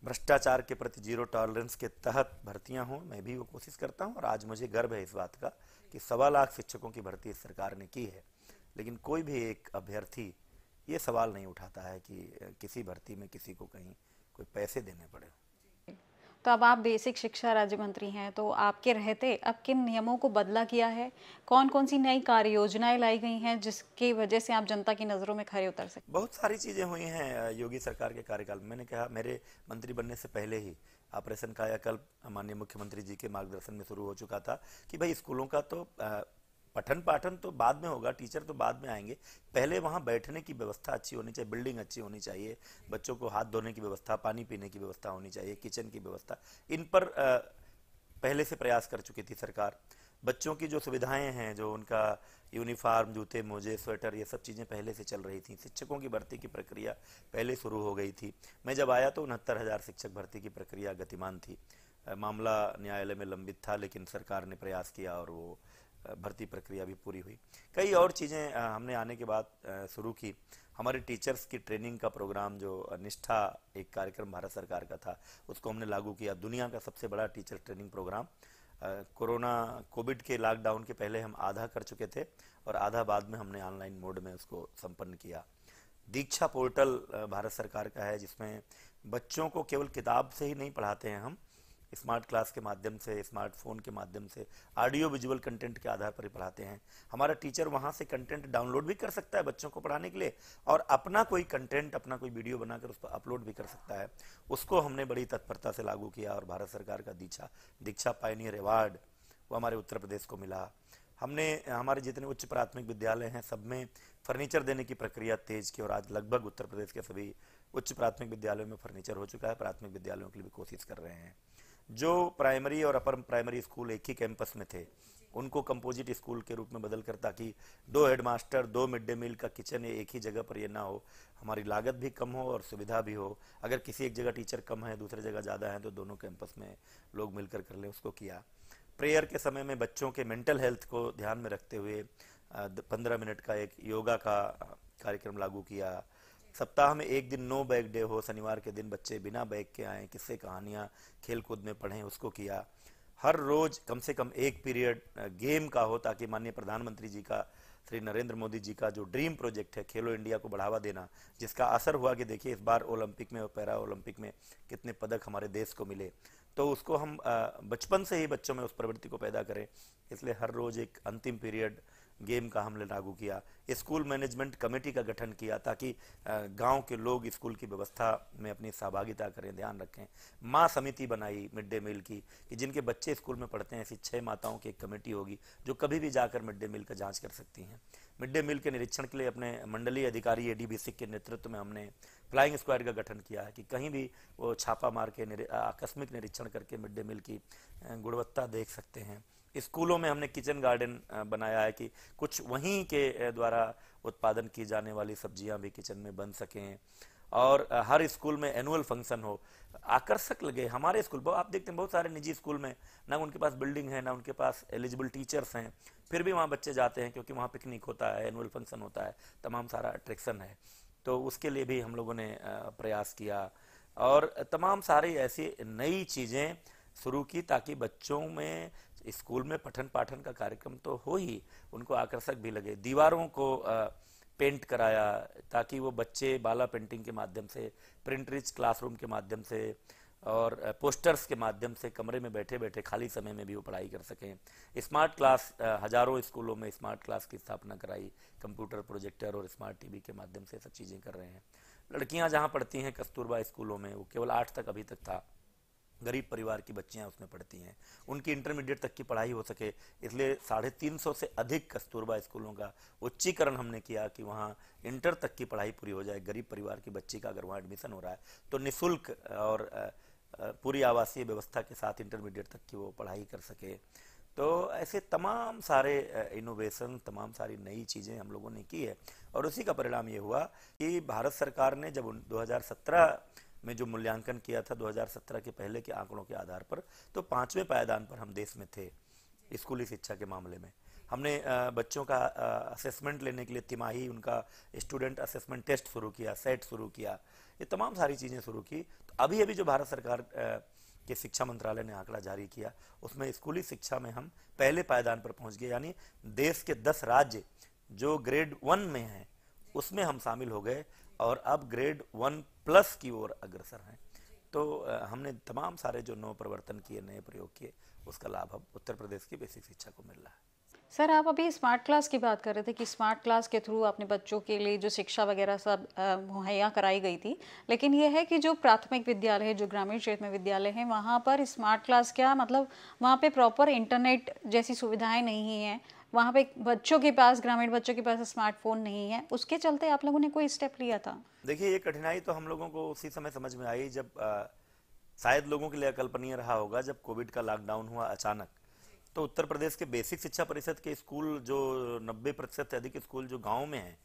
भ्रष्टाचार के प्रति जीरो टॉलरेंस के तहत भर्तियां हों मैं भी वो कोशिश करता हूं और आज मुझे गर्व है इस बात का कि सवा लाख शिक्षकों की भर्ती इस सरकार ने की है लेकिन कोई भी एक अभ्यर्थी ये सवाल नहीं उठाता है कि किसी भर्ती में किसी को कहीं कोई पैसे देने पड़े तो अब आप बेसिक शिक्षा राज्य मंत्री हैं तो आपके रहते अब किन नियमों को बदला गया है कौन कौन सी नई कार्य योजनाएं लाई गई हैं जिसकी वजह से आप जनता की नज़रों में खड़े उतर सकते बहुत सारी चीज़ें हुई हैं योगी सरकार के कार्यकाल में मैंने कहा मेरे मंत्री बनने से पहले ही ऑपरेशन कायाकल्प माननीय मुख्यमंत्री जी के मार्गदर्शन में शुरू हो चुका था कि भाई स्कूलों का तो पठन पाठन तो बाद में होगा टीचर तो बाद में आएंगे पहले वहाँ बैठने की व्यवस्था अच्छी होनी चाहिए बिल्डिंग अच्छी होनी चाहिए बच्चों को हाथ धोने की व्यवस्था पानी पीने की व्यवस्था होनी चाहिए किचन की व्यवस्था इन पर आ, पहले से प्रयास कर चुकी थी सरकार बच्चों की जो सुविधाएं हैं जो उनका यूनिफॉर्म जूते मोजे स्वेटर ये सब चीज़ें पहले से चल रही थी शिक्षकों की भर्ती की प्रक्रिया पहले शुरू हो गई थी मैं जब आया तो उनहत्तर हज़ार शिक्षक भर्ती की प्रक्रिया गतिमान थी मामला न्यायालय में लंबित था लेकिन सरकार ने प्रयास किया और वो भर्ती प्रक्रिया भी पूरी हुई कई और चीज़ें हमने आने के बाद शुरू की हमारे टीचर्स की ट्रेनिंग का प्रोग्राम जो निष्ठा एक कार्यक्रम भारत सरकार का था उसको हमने लागू किया दुनिया का सबसे बड़ा teacher training programme corona covid के लॉकडाउन के पहले हम आधा कर चुके थे और आधा बाद में हमने ऑनलाइन मोड में उसको संपन्न किया दीक्षा पोर्टल भारत सरकार का है जिसमें बच्चों को केवल किताब से ही नहीं पढ़ाते हैं हम स्मार्ट क्लास के माध्यम से स्मार्टफोन के माध्यम से ऑडियो विजुअल कंटेंट के आधार पर पढ़ाते हैं हमारा टीचर वहाँ से कंटेंट डाउनलोड भी कर सकता है बच्चों को पढ़ाने के लिए और अपना कोई कंटेंट अपना कोई वीडियो बनाकर उस पर अपलोड भी कर सकता है उसको हमने बड़ी तत्परता से लागू किया और भारत सरकार का दीक्षा दीक्षा पायनियर अवार्ड वो हमारे उत्तर प्रदेश को मिला हमने हमारे जितने उच्च प्राथमिक विद्यालय हैं सब में फर्नीचर देने की प्रक्रिया तेज की और आज लगभग उत्तर प्रदेश के सभी उच्च प्राथमिक विद्यालयों में फर्नीचर हो चुका है प्राथमिक विद्यालयों के लिए भी कोशिश कर रहे हैं जो प्राइमरी और अपर प्राइमरी स्कूल एक ही कैंपस में थे उनको कंपोजिट स्कूल के रूप में बदल कर ताकि दो हेडमास्टर दो मिड डे मील का किचन एक ही जगह पर ये ना हो हमारी लागत भी कम हो और सुविधा भी हो अगर किसी एक जगह टीचर कम है दूसरे जगह ज़्यादा है तो दोनों कैंपस में लोग मिलकर कर लें उसको किया प्रेयर के समय में बच्चों के मेंटल हेल्थ को ध्यान में रखते हुए पंद्रह मिनट का एक योगा का कार्यक्रम लागू किया सप्ताह में एक दिन नो बैग डे हो शनिवार के दिन बच्चे बिना बैग के आए किससे कहानियां खेल कूद में पढ़ें उसको किया हर रोज कम से कम एक पीरियड गेम का हो ताकि माननीय प्रधानमंत्री जी का श्री नरेंद्र मोदी जी का जो ड्रीम प्रोजेक्ट है खेलो इंडिया को बढ़ावा देना जिसका असर हुआ कि देखिए इस बार ओलंपिक में और पैरा ओलंपिक में कितने पदक हमारे देश को मिले तो उसको हम बचपन से ही बच्चों में उस प्रवृत्ति को पैदा करें इसलिए हर रोज एक अंतिम पीरियड गेम का हमने लागू किया स्कूल मैनेजमेंट कमेटी का गठन किया ताकि गांव के लोग स्कूल की व्यवस्था में अपनी सहभागिता करें ध्यान रखें माँ समिति बनाई मिड डे मील की कि जिनके बच्चे स्कूल में पढ़ते हैं ऐसी छः माताओं की एक कमेटी होगी जो कभी भी जाकर मिड डे मील का जाँच कर सकती हैं मिड डे मील के निरीक्षण के लिए अपने मंडलीय अधिकारी ए के नेतृत्व में हमने फ्लाइंग स्क्वायर का गठन किया है कि कहीं भी वो छापा मार के आकस्मिक निरीक्षण करके मिड डे मील की गुणवत्ता देख सकते हैं स्कूलों में हमने किचन गार्डन बनाया है कि कुछ वहीं के द्वारा उत्पादन की जाने वाली सब्जियां भी किचन में बन सकें और हर स्कूल में एनुअल फंक्शन हो आकर्षक लगे हमारे स्कूल आप देखते हैं बहुत सारे निजी स्कूल में ना उनके पास बिल्डिंग है ना उनके पास एलिजिबल टीचर्स हैं फिर भी वहाँ बच्चे जाते हैं क्योंकि वहाँ पिकनिक होता है एनुअल फंक्शन होता है तमाम सारा अट्रैक्शन है तो उसके लिए भी हम लोगों ने प्रयास किया और तमाम सारी ऐसी नई चीज़ें शुरू की ताकि बच्चों में स्कूल में पठन पाठन का कार्यक्रम तो हो ही उनको आकर्षक भी लगे दीवारों को आ, पेंट कराया ताकि वो बच्चे बाला पेंटिंग के माध्यम से प्रिंट रिच क्लासरूम के माध्यम से और पोस्टर्स के माध्यम से कमरे में बैठे बैठे खाली समय में भी वो पढ़ाई कर सकें स्मार्ट क्लास हजारों स्कूलों में स्मार्ट क्लास की स्थापना कराई कंप्यूटर प्रोजेक्टर और स्मार्ट टीवी के माध्यम से सब चीज़ें कर रहे हैं लड़कियां जहां पढ़ती हैं कस्तूरबा स्कूलों में वो केवल आठ तक अभी तक था गरीब परिवार की बच्चियां उसमें पढ़ती हैं उनकी इंटरमीडिएट तक की पढ़ाई हो सके इसलिए साढ़े तीन सौ से अधिक कस्तूरबा स्कूलों का उच्चीकरण हमने किया कि वहाँ इंटर तक की पढ़ाई पूरी हो जाए गरीब परिवार की बच्ची का अगर वहाँ एडमिशन हो रहा है तो निःशुल्क और पूरी आवासीय व्यवस्था के साथ इंटरमीडिएट तक की वो पढ़ाई कर सके तो ऐसे तमाम सारे इनोवेशन तमाम सारी नई चीज़ें हम लोगों ने की है और उसी का परिणाम ये हुआ कि भारत सरकार ने जब दो में जो मूल्यांकन किया था 2017 के पहले के आंकड़ों के आधार पर तो पांचवें पायदान पर हम देश में थे स्कूली शिक्षा के मामले में हमने बच्चों का असेसमेंट लेने के लिए तिमाही उनका स्टूडेंट असेसमेंट टेस्ट शुरू किया सेट शुरू किया ये तमाम सारी चीज़ें शुरू की तो अभी अभी जो भारत सरकार के शिक्षा मंत्रालय ने आंकड़ा जारी किया उसमें स्कूली शिक्षा में हम पहले पायदान पर पहुंच गए यानी देश के दस राज्य जो ग्रेड वन में हैं उसमें हम शामिल हो गए और अब ग्रेड वन प्लस की ओर अग्रसर हैं तो हमने तमाम सारे जो नव प्रवर्तन किए नए प्रयोग किए उसका लाभ अब उत्तर प्रदेश की बेसिक शिक्षा को मिल रहा है सर आप अभी स्मार्ट क्लास की बात कर रहे थे कि स्मार्ट क्लास के थ्रू आपने बच्चों के लिए जो शिक्षा वगैरह सब मुहैया कराई गई थी लेकिन यह है कि जो प्राथमिक विद्यालय है जो ग्रामीण क्षेत्र में विद्यालय हैं वहाँ पर स्मार्ट क्लास क्या मतलब वहाँ पे प्रॉपर इंटरनेट जैसी सुविधाएं नहीं हैं वहाँ पे बच्चों के पास ग्रामीण बच्चों के पास स्मार्टफोन नहीं है उसके चलते आप लोगों ने कोई स्टेप लिया था देखिए ये कठिनाई तो हम लोगों को उसी समय समझ में आई जब शायद लोगों के लिए अकल्पनीय रहा होगा जब कोविड का लॉकडाउन हुआ अचानक तो उत्तर प्रदेश के बेसिक शिक्षा परिषद के स्कूल जो नब्बे प्रतिशत से अधिक स्कूल जो गाँव में है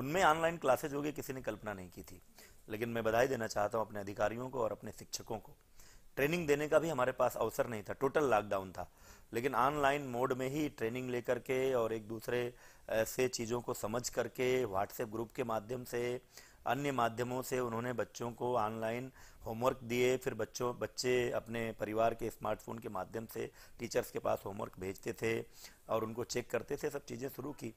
उनमें ऑनलाइन क्लासेज होगी किसी ने कल्पना नहीं की थी लेकिन मैं बधाई देना चाहता हूँ अपने अधिकारियों को और अपने शिक्षकों को ट्रेनिंग देने का भी हमारे पास अवसर नहीं था टोटल लॉकडाउन था लेकिन ऑनलाइन मोड में ही ट्रेनिंग लेकर के और एक दूसरे से चीज़ों को समझ करके व्हाट्सएप ग्रुप के माध्यम से अन्य माध्यमों से उन्होंने बच्चों को ऑनलाइन होमवर्क दिए फिर बच्चों बच्चे अपने परिवार के स्मार्टफोन के माध्यम से टीचर्स के पास होमवर्क भेजते थे और उनको चेक करते थे सब चीज़ें शुरू की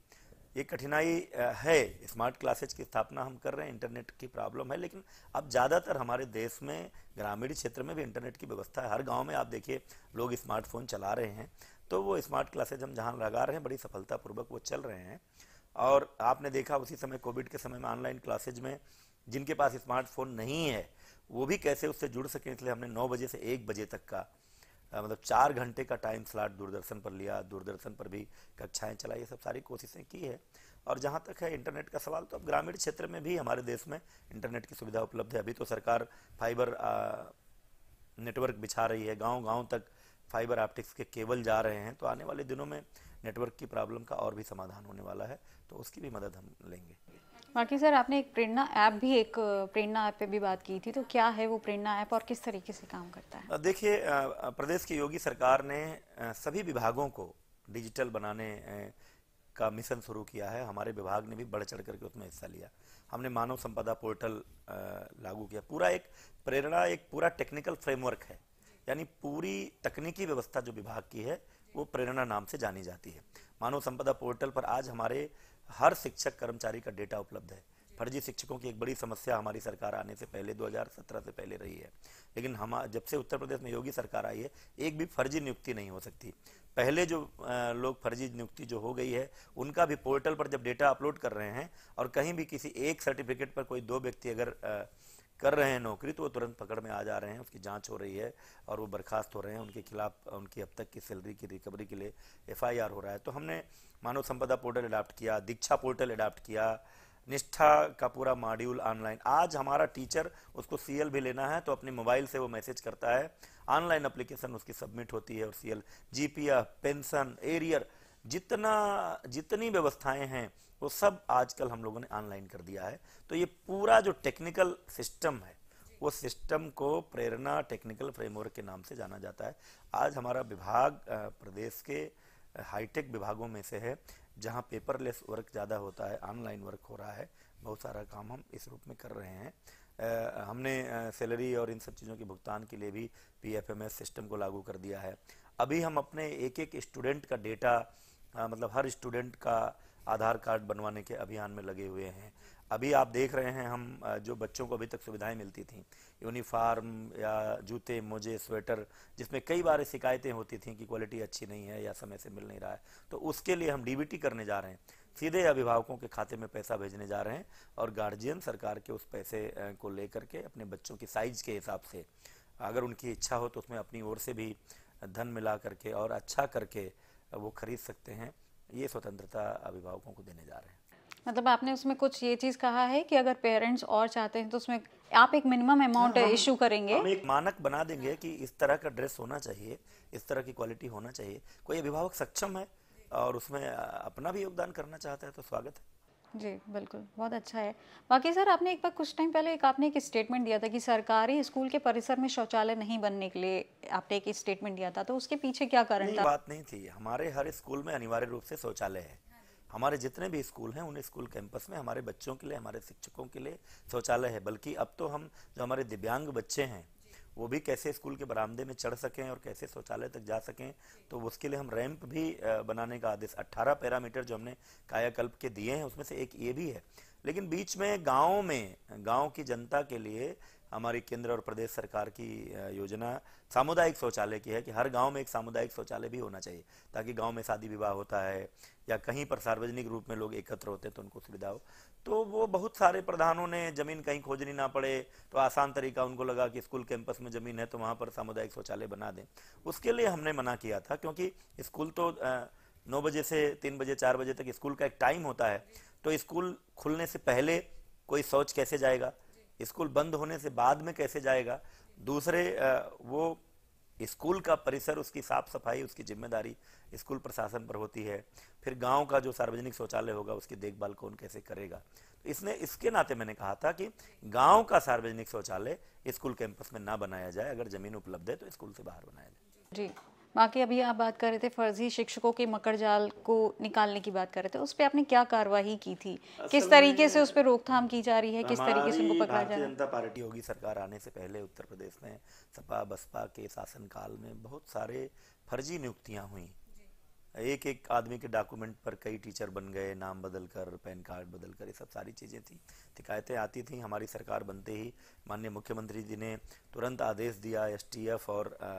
ये कठिनाई है स्मार्ट क्लासेज की स्थापना हम कर रहे हैं इंटरनेट की प्रॉब्लम है लेकिन अब ज़्यादातर हमारे देश में ग्रामीण क्षेत्र में भी इंटरनेट की व्यवस्था है हर गांव में आप देखिए लोग स्मार्टफोन चला रहे हैं तो वो स्मार्ट क्लासेज हम जहाँ लगा रहे हैं बड़ी सफलतापूर्वक वो चल रहे हैं और आपने देखा उसी समय कोविड के समय में ऑनलाइन क्लासेज में जिनके पास स्मार्टफोन नहीं है वो भी कैसे उससे जुड़ सकें इसलिए हमने नौ बजे से एक बजे तक का मतलब चार घंटे का टाइम स्लॉट दूरदर्शन पर लिया दूरदर्शन पर भी कक्षाएं चलाई ये सब सारी कोशिशें की है और जहाँ तक है इंटरनेट का सवाल तो अब ग्रामीण क्षेत्र में भी हमारे देश में इंटरनेट की सुविधा उपलब्ध है अभी तो सरकार फाइबर नेटवर्क बिछा रही है गाँव गाँव तक फाइबर ऑप्टिक्स के केबल जा रहे हैं तो आने वाले दिनों में नेटवर्क की प्रॉब्लम का और भी समाधान होने वाला है तो उसकी भी मदद हम लेंगे बाकी सर आपने एक प्रेरणा ऐप भी एक प्रेरणा ऐप पे भी बात की थी तो क्या है वो प्रेरणा ऐप और किस तरीके से काम करता है देखिए प्रदेश की योगी सरकार ने सभी विभागों को डिजिटल बनाने का मिशन शुरू किया है हमारे विभाग ने भी बढ़ चढ़ करके उसमें हिस्सा लिया हमने मानव संपदा पोर्टल लागू किया पूरा एक प्रेरणा एक पूरा टेक्निकल फ्रेमवर्क है यानी पूरी तकनीकी व्यवस्था जो विभाग की है वो प्रेरणा नाम से जानी जाती है मानव संपदा पोर्टल पर आज हमारे हर शिक्षक कर्मचारी का डेटा उपलब्ध है फर्जी शिक्षकों की एक बड़ी समस्या हमारी सरकार आने से पहले 2017 से पहले रही है लेकिन हम जब से उत्तर प्रदेश में योगी सरकार आई है एक भी फर्जी नियुक्ति नहीं हो सकती पहले जो लोग फर्जी नियुक्ति जो हो गई है उनका भी पोर्टल पर जब डेटा अपलोड कर रहे हैं और कहीं भी किसी एक सर्टिफिकेट पर कोई दो व्यक्ति अगर आ, कर रहे हैं नौकरी तो वो तुरंत पकड़ में आ जा रहे हैं उसकी जांच हो रही है और वो बर्खास्त हो रहे हैं उनके खिलाफ उनकी अब तक की सैलरी की रिकवरी के लिए एफआईआर हो रहा है तो हमने मानव संपदा पोर्टल अडाप्ट किया दीक्षा पोर्टल अडाप्ट किया निष्ठा का पूरा मॉड्यूल ऑनलाइन आज हमारा टीचर उसको सीएल भी लेना है तो अपने मोबाइल से वो मैसेज करता है ऑनलाइन अप्लीकेशन उसकी सबमिट होती है और सीएल जीपीएफ पेंशन एरियर जितना जितनी व्यवस्थाएं हैं वो सब आजकल हम लोगों ने ऑनलाइन कर दिया है तो ये पूरा जो टेक्निकल सिस्टम है वो सिस्टम को प्रेरणा टेक्निकल फ्रेमवर्क के नाम से जाना जाता है आज हमारा विभाग प्रदेश के हाईटेक विभागों में से है जहाँ पेपरलेस वर्क ज़्यादा होता है ऑनलाइन वर्क हो रहा है बहुत सारा काम हम इस रूप में कर रहे हैं आ, हमने सैलरी और इन सब चीज़ों के भुगतान के लिए भी पीएफएमएस सिस्टम को लागू कर दिया है अभी हम अपने एक एक स्टूडेंट का डेटा आ, मतलब हर स्टूडेंट का आधार कार्ड बनवाने के अभियान में लगे हुए हैं अभी आप देख रहे हैं हम जो बच्चों को अभी तक सुविधाएं मिलती थी यूनिफार्म या जूते मोजे स्वेटर जिसमें कई बार शिकायतें होती थी कि क्वालिटी अच्छी नहीं है या समय से मिल नहीं रहा है तो उसके लिए हम डीबीटी करने जा रहे हैं सीधे अभिभावकों के खाते में पैसा भेजने जा रहे हैं और गार्जियन सरकार के उस पैसे को लेकर के अपने बच्चों की साइज के हिसाब से अगर उनकी इच्छा हो तो उसमें अपनी ओर से भी धन मिला करके और अच्छा करके वो खरीद सकते हैं ये स्वतंत्रता अभिभावकों को देने जा रहे हैं मतलब आपने उसमें कुछ ये चीज़ कहा है कि अगर पेरेंट्स और चाहते हैं तो उसमें आप एक मिनिमम अमाउंट इशू करेंगे हम एक मानक बना देंगे कि इस तरह का ड्रेस होना चाहिए इस तरह की क्वालिटी होना चाहिए कोई अभिभावक सक्षम है और उसमें अपना भी योगदान करना चाहता है तो स्वागत है जी बिल्कुल बहुत अच्छा है बाकी सर आपने एक बार कुछ टाइम पहले एक आपने एक स्टेटमेंट दिया था कि सरकारी स्कूल के परिसर में शौचालय नहीं बनने के लिए आपने एक स्टेटमेंट दिया था तो उसके पीछे क्या कारण था बात नहीं थी हमारे हर स्कूल में अनिवार्य रूप से शौचालय है हमारे जितने भी स्कूल हैं उन स्कूल कैंपस में हमारे बच्चों के लिए हमारे शिक्षकों के लिए शौचालय है बल्कि अब तो हम जो हमारे दिव्यांग बच्चे हैं वो भी कैसे स्कूल के बरामदे में चढ़ सकें और कैसे शौचालय तक जा सकें तो उसके लिए हम रैंप भी बनाने का आदेश 18 पैरामीटर जो हमने कायाकल्प के दिए हैं उसमें से एक ये भी है लेकिन बीच में गाँव में गाँव की जनता के लिए हमारी केंद्र और प्रदेश सरकार की योजना सामुदायिक शौचालय की है कि हर गांव में एक सामुदायिक शौचालय भी होना चाहिए ताकि गांव में शादी विवाह होता है या कहीं पर सार्वजनिक रूप में लोग एकत्र होते हैं तो उनको सुविधा हो तो वो बहुत सारे प्रधानों ने जमीन कहीं खोजनी ना पड़े तो आसान तरीका उनको लगा कि स्कूल कैंपस में जमीन है तो वहाँ पर सामुदायिक शौचालय बना दें उसके लिए हमने मना किया था क्योंकि स्कूल तो नौ बजे से तीन बजे चार बजे तक स्कूल का एक टाइम होता है तो स्कूल खुलने से पहले कोई शौच कैसे जाएगा स्कूल बंद होने से बाद में कैसे जाएगा दूसरे वो स्कूल का परिसर उसकी साफ सफाई उसकी जिम्मेदारी स्कूल प्रशासन पर होती है फिर गांव का जो सार्वजनिक शौचालय होगा उसकी देखभाल कौन कैसे करेगा तो इसने इसके नाते मैंने कहा था कि गांव का सार्वजनिक शौचालय स्कूल कैंपस में ना बनाया जाए अगर जमीन उपलब्ध है तो स्कूल से बाहर बनाया जाए जी बाकी अभी आप बात कर रहे थे फर्जी शिक्षकों के मकर जाल को निकालने की बात कर रहे थे उस पर आपने क्या कार्रवाई की थी किस तरीके से उस पर रोकथाम की जा रही है किस तरीके से उनको पकड़ा जा रहा है जनता पार्टी होगी सरकार आने से पहले उत्तर प्रदेश में सपा बसपा के शासनकाल में बहुत सारे फर्जी नियुक्तियाँ हुई एक एक आदमी के डॉक्यूमेंट पर कई टीचर बन गए नाम बदल कर पैन कार्ड बदल कर ये सब सारी चीज़ें थी शिकायतें आती थी हमारी सरकार बनते ही माननीय मुख्यमंत्री जी ने तुरंत आदेश दिया एस और आ,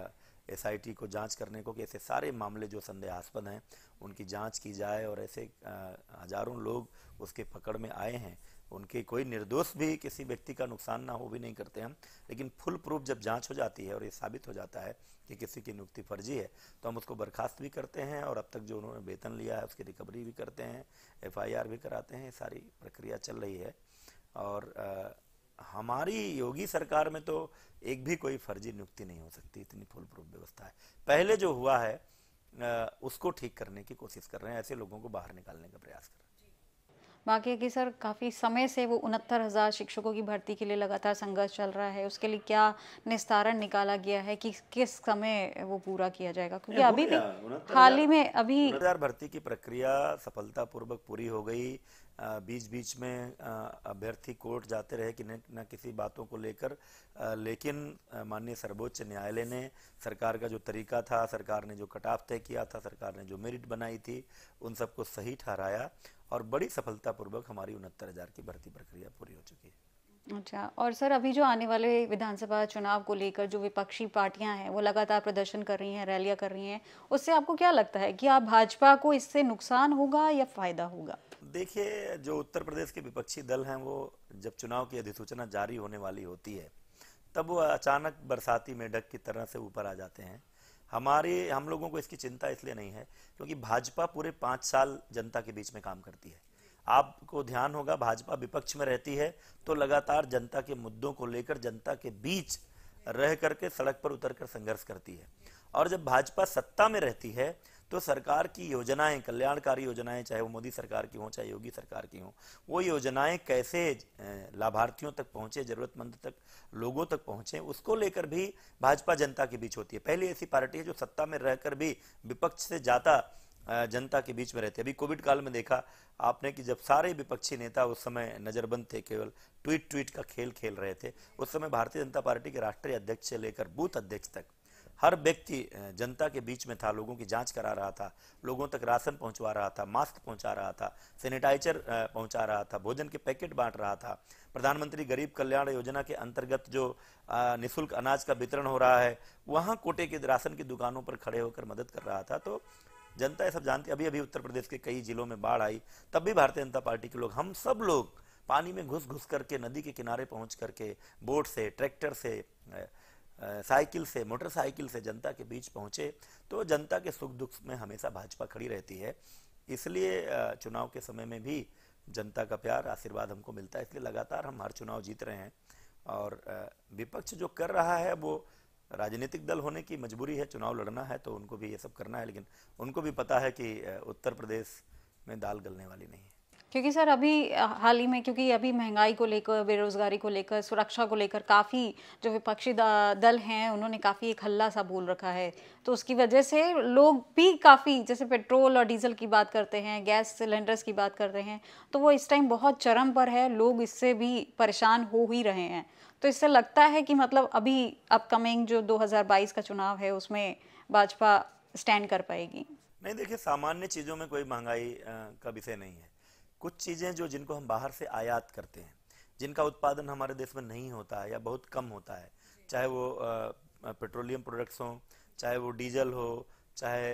एसआईटी को जांच करने को कि ऐसे सारे मामले जो संदेहास्पद हैं उनकी जांच की जाए और ऐसे हजारों लोग उसके पकड़ में आए हैं उनके कोई निर्दोष भी किसी व्यक्ति का नुकसान ना हो भी नहीं करते हम लेकिन फुल प्रूफ जब जांच हो जाती है और ये साबित हो जाता है कि किसी की नियुक्ति फर्जी है तो हम उसको बर्खास्त भी करते हैं और अब तक जो उन्होंने वेतन लिया है उसकी रिकवरी भी करते हैं एफ भी कराते हैं सारी प्रक्रिया चल रही है और हमारी योगी सरकार में तो एक भी कोई फर्जी नियुक्ति नहीं हो सकती इतनी फुल प्रूफ व्यवस्था है पहले जो हुआ है उसको ठीक करने की कोशिश कर रहे हैं ऐसे लोगों को बाहर निकालने का प्रयास कर रहे हैं बाकी है कि सर काफ़ी समय से वो उनहत्तर हज़ार शिक्षकों की भर्ती के लिए लगातार संघर्ष चल रहा है उसके लिए क्या निस्तारण निकाला गया है कि किस समय वो पूरा किया जाएगा क्योंकि अभी भी हाल ही में अभी भर्ती की प्रक्रिया सफलतापूर्वक पूरी हो गई बीच बीच में अभ्यर्थी कोर्ट जाते रहे कि न किसी बातों को लेकर लेकिन माननीय सर्वोच्च न्यायालय ने सरकार का जो तरीका था सरकार ने जो कटाफ तय किया था सरकार ने जो मेरिट बनाई थी उन सबको सही ठहराया और बड़ी सफलतापूर्वक हमारी उनहत्तर हज़ार की भर्ती प्रक्रिया पूरी हो चुकी है अच्छा और सर अभी जो आने वाले विधानसभा चुनाव को लेकर जो विपक्षी पार्टियां हैं वो लगातार प्रदर्शन कर रही हैं रैलियां कर रही हैं उससे आपको क्या लगता है कि आप भाजपा को इससे नुकसान होगा या फायदा होगा देखिए जो उत्तर प्रदेश के विपक्षी दल हैं वो जब चुनाव की अधिसूचना जारी होने वाली होती है तब वो अचानक बरसाती मेढक की तरह से ऊपर आ जाते हैं हमारे हम लोगों को इसकी चिंता इसलिए नहीं है क्योंकि भाजपा पूरे पाँच साल जनता के बीच में काम करती है आपको ध्यान होगा भाजपा विपक्ष में रहती है तो लगातार जनता के मुद्दों को लेकर जनता के बीच रह करके सड़क पर उतर कर संघर्ष करती है और जब भाजपा सत्ता में रहती है तो सरकार की योजनाएं कल्याणकारी योजनाएं चाहे वो मोदी सरकार की हों चाहे योगी सरकार की हों वो योजनाएं कैसे लाभार्थियों तक पहुंचे जरूरतमंद तक लोगों तक पहुंचे उसको लेकर भी भाजपा जनता के बीच होती है पहली ऐसी पार्टी है जो सत्ता में रहकर भी विपक्ष से ज्यादा जनता के बीच में रहते अभी कोविड काल में देखा आपने कि जब सारे विपक्षी नेता उस समय नज़रबंद थे केवल ट्वीट ट्वीट का खेल खेल रहे थे उस समय भारतीय जनता पार्टी के राष्ट्रीय अध्यक्ष से लेकर बूथ अध्यक्ष तक हर व्यक्ति जनता के बीच में था लोगों की जांच करा रहा था लोगों तक राशन पहुंचवा रहा था मास्क पहुंचा रहा था सैनिटाइजर पहुंचा रहा था भोजन के पैकेट बांट रहा था प्रधानमंत्री गरीब कल्याण योजना के अंतर्गत जो निशुल्क अनाज का वितरण हो रहा है वहाँ कोटे के राशन की दुकानों पर खड़े होकर मदद कर रहा था तो जनता ये सब जानती अभी अभी उत्तर प्रदेश के कई जिलों में बाढ़ आई तब भी भारतीय जनता पार्टी के लोग हम सब लोग पानी में घुस घुस करके नदी के किनारे पहुंच करके बोट से ट्रैक्टर से साइकिल से मोटरसाइकिल से जनता के बीच पहुंचे तो जनता के सुख दुख में हमेशा भाजपा खड़ी रहती है इसलिए चुनाव के समय में भी जनता का प्यार आशीर्वाद हमको मिलता है इसलिए लगातार हम हर चुनाव जीत रहे हैं और विपक्ष जो कर रहा है वो राजनीतिक दल होने की मजबूरी है चुनाव लड़ना है तो उनको भी ये सब करना है लेकिन उनको भी पता है कि उत्तर प्रदेश में दाल गलने वाली नहीं है क्योंकि सर अभी हाल ही में क्योंकि अभी महंगाई को लेकर बेरोजगारी को लेकर सुरक्षा को लेकर काफ़ी जो विपक्षी दल हैं उन्होंने काफ़ी एक हल्ला सा बोल रखा है तो उसकी वजह से लोग भी काफ़ी जैसे पेट्रोल और डीजल की बात करते हैं गैस सिलेंडर्स की बात कर रहे हैं तो वो इस टाइम बहुत चरम पर है लोग इससे भी परेशान हो ही रहे हैं तो इससे लगता है कि मतलब अभी अपकमिंग जो 2022 का चुनाव है उसमें भाजपा स्टैंड कर पाएगी नहीं देखिए सामान्य चीज़ों में कोई महंगाई का विषय नहीं है कुछ चीज़ें जो जिनको हम बाहर से आयात करते हैं जिनका उत्पादन हमारे देश में नहीं होता है या बहुत कम होता है चाहे वो पेट्रोलियम प्रोडक्ट्स हों चाहे वो डीजल हो चाहे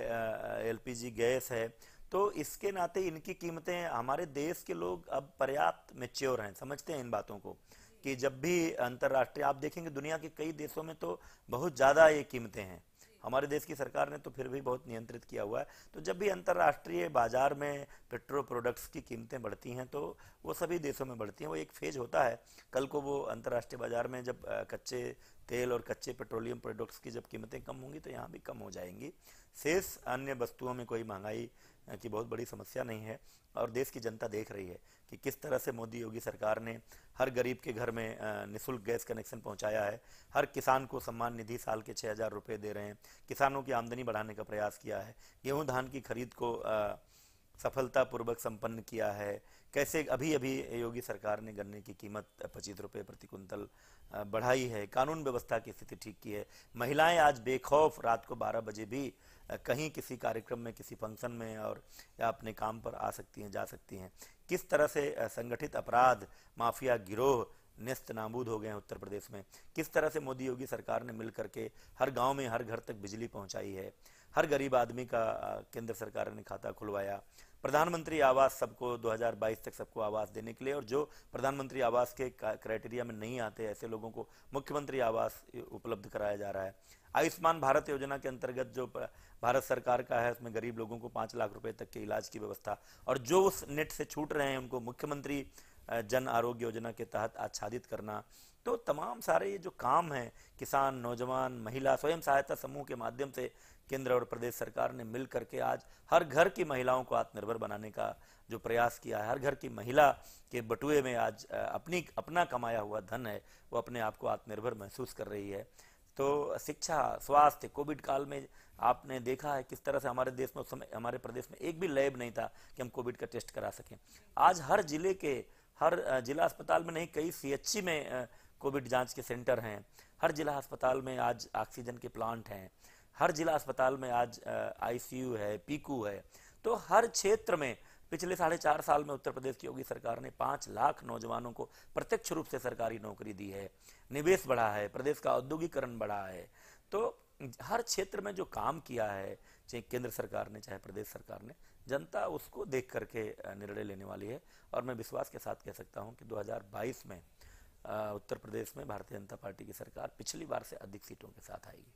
एलपीजी गैस है तो इसके नाते इनकी कीमतें हमारे देश के लोग अब पर्याप्त मेच्योर हैं समझते हैं इन बातों को कि जब भी अंतर्राष्ट्रीय आप देखेंगे दुनिया के कई देशों में तो बहुत ज़्यादा ये कीमतें हैं हमारे देश की सरकार ने तो फिर भी बहुत नियंत्रित किया हुआ है तो जब भी अंतर्राष्ट्रीय बाजार में पेट्रो प्रोडक्ट्स की कीमतें बढ़ती हैं तो वो सभी देशों में बढ़ती हैं वो एक फेज होता है कल को वो अंतर्राष्ट्रीय बाजार में जब कच्चे तेल और कच्चे पेट्रोलियम प्रोडक्ट्स की जब कीमतें कम होंगी तो यहाँ भी कम हो जाएंगी शेष अन्य वस्तुओं में कोई महंगाई की बहुत बड़ी समस्या नहीं है और देश की जनता देख रही है कि किस तरह से मोदी योगी सरकार ने हर गरीब के घर में निशुल्क गैस कनेक्शन पहुंचाया है हर किसान को सम्मान निधि साल के छः हज़ार रुपये दे रहे हैं किसानों की आमदनी बढ़ाने का प्रयास किया है गेहूँ धान की खरीद को सफलतापूर्वक संपन्न किया है कैसे अभी अभी योगी सरकार ने गन्ने की कीमत पच्चीस रुपये प्रति कुंतल बढ़ाई है कानून व्यवस्था की स्थिति ठीक की है महिलाएं आज बेखौफ रात को 12 बजे भी कहीं किसी कार्यक्रम में किसी फंक्शन में और या अपने काम पर आ सकती हैं जा सकती हैं किस तरह से संगठित अपराध माफिया गिरोह नेस्त नाबूद हो गए हैं उत्तर प्रदेश में किस तरह से मोदी योगी सरकार ने मिल करके हर गांव में हर घर तक बिजली पहुंचाई है हर गरीब आदमी का केंद्र सरकार ने खाता खुलवाया प्रधानमंत्री आवास सबको 2022 तक सबको आवास देने के लिए और जो प्रधानमंत्री आवास के क्राइटेरिया में नहीं आते ऐसे लोगों को मुख्यमंत्री आवास उपलब्ध कराया जा रहा है आयुष्मान भारत योजना के अंतर्गत जो भारत सरकार का है उसमें गरीब लोगों को पाँच लाख रुपए तक के इलाज की व्यवस्था और जो उस नेट से छूट रहे हैं उनको मुख्यमंत्री जन आरोग्य योजना के तहत आच्छादित करना तो तमाम सारे ये जो काम हैं किसान नौजवान महिला स्वयं सहायता समूह के माध्यम से केंद्र और प्रदेश सरकार ने मिल करके आज हर घर की महिलाओं को आत्मनिर्भर बनाने का जो प्रयास किया है हर घर की महिला के बटुए में आज अपनी अपना कमाया हुआ धन है वो अपने आप को आत्मनिर्भर महसूस कर रही है तो शिक्षा स्वास्थ्य कोविड काल में आपने देखा है किस तरह से हमारे देश में उस समय हमारे प्रदेश में एक भी लैब नहीं था कि हम कोविड का टेस्ट करा सकें आज हर जिले के हर जिला अस्पताल में नहीं कई सीएचसी में कोविड जांच के सेंटर हैं हर जिला अस्पताल में आज ऑक्सीजन के प्लांट हैं हर जिला अस्पताल में आज आईसीयू है पीकू है तो हर क्षेत्र में पिछले साढ़े चार साल में उत्तर प्रदेश की योगी सरकार ने पांच लाख नौजवानों को प्रत्यक्ष रूप से सरकारी नौकरी दी है निवेश बढ़ा है प्रदेश का औद्योगिकरण बढ़ा है तो हर क्षेत्र में जो काम किया है चाहे केंद्र सरकार ने चाहे प्रदेश सरकार ने जनता उसको देख करके निर्णय लेने वाली है और मैं विश्वास के साथ कह सकता हूँ कि 2022 में उत्तर प्रदेश में भारतीय जनता पार्टी की सरकार पिछली बार से अधिक सीटों के साथ आएगी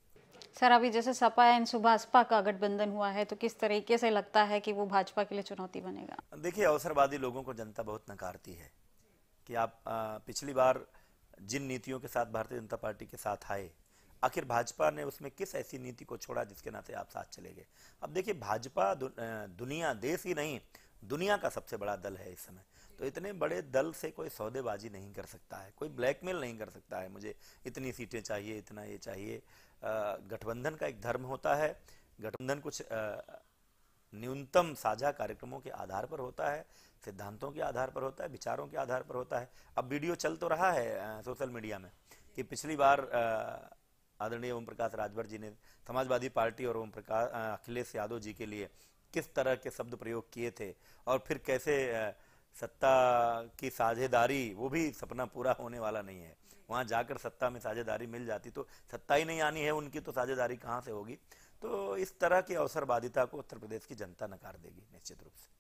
सर अभी जैसे सपा एंड सुभाषपा का गठबंधन हुआ है तो किस तरीके से लगता है कि वो भाजपा के लिए चुनौती बनेगा देखिए अवसरवादी लोगों को जनता बहुत नकारती है कि आप आ, पिछली बार जिन नीतियों के साथ भारतीय जनता पार्टी के साथ आए आखिर भाजपा ने उसमें किस ऐसी नीति को छोड़ा जिसके नाते आप साथ चले गए अब देखिए भाजपा दु, दुनिया देश ही नहीं दुनिया का सबसे बड़ा दल है इस समय तो इतने बड़े दल से कोई सौदेबाजी नहीं कर सकता है कोई ब्लैकमेल नहीं कर सकता है मुझे इतनी सीटें चाहिए इतना ये चाहिए गठबंधन का एक धर्म होता है गठबंधन कुछ न्यूनतम साझा कार्यक्रमों के आधार पर होता है सिद्धांतों के आधार पर होता है विचारों के आधार पर होता है अब वीडियो चल तो रहा है सोशल मीडिया में कि पिछली बार आदरणीय ओम प्रकाश राजभर जी ने समाजवादी पार्टी और ओम प्रकाश अखिलेश यादव जी के लिए किस तरह के शब्द प्रयोग किए थे और फिर कैसे सत्ता की साझेदारी वो भी सपना पूरा होने वाला नहीं है वहाँ जाकर सत्ता में साझेदारी मिल जाती तो सत्ता ही नहीं आनी है उनकी तो साझेदारी कहाँ से होगी तो इस तरह की अवसरवादिता को उत्तर प्रदेश की जनता नकार देगी निश्चित रूप से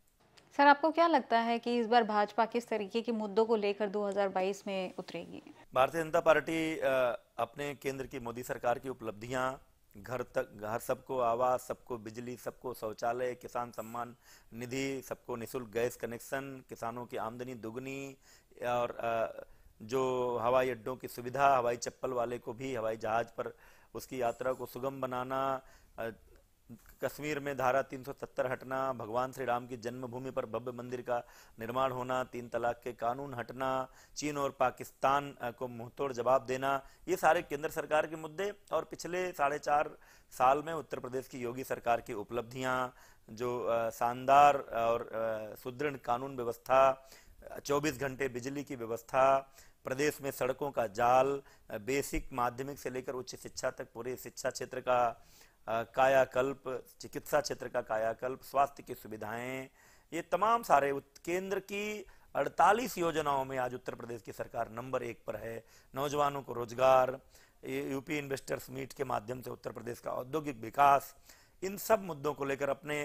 सर आपको क्या लगता है कि इस बार भाजपा किस तरीके के मुद्दों को लेकर 2022 में उतरेगी भारतीय जनता पार्टी अपने केंद्र की मोदी सरकार की उपलब्धियां घर तक घर सबको आवास सबको बिजली सबको शौचालय किसान सम्मान निधि सबको निशुल्क गैस कनेक्शन किसानों की आमदनी दुगनी और जो हवाई अड्डों की सुविधा हवाई चप्पल वाले को भी हवाई जहाज पर उसकी यात्रा को सुगम बनाना कश्मीर में धारा 370 हटना भगवान श्री राम की जन्मभूमि पर भव्य मंदिर का निर्माण होना तीन तलाक के कानून हटना चीन और पाकिस्तान को मुंहतोड़ जवाब देना ये सारे केंद्र सरकार के मुद्दे और पिछले साढ़े चार साल में उत्तर प्रदेश की योगी सरकार की उपलब्धियां जो शानदार और सुदृढ़ कानून व्यवस्था 24 घंटे बिजली की व्यवस्था प्रदेश में सड़कों का जाल बेसिक माध्यमिक से लेकर उच्च शिक्षा तक पूरे शिक्षा क्षेत्र का कायाकल्प चिकित्सा क्षेत्र का कायाकल्प स्वास्थ्य की सुविधाएं ये तमाम सारे केंद्र की 48 योजनाओं में आज उत्तर प्रदेश की सरकार नंबर एक पर है नौजवानों को रोजगार यूपी इन्वेस्टर्स मीट के माध्यम से उत्तर प्रदेश का औद्योगिक विकास इन सब मुद्दों को लेकर अपने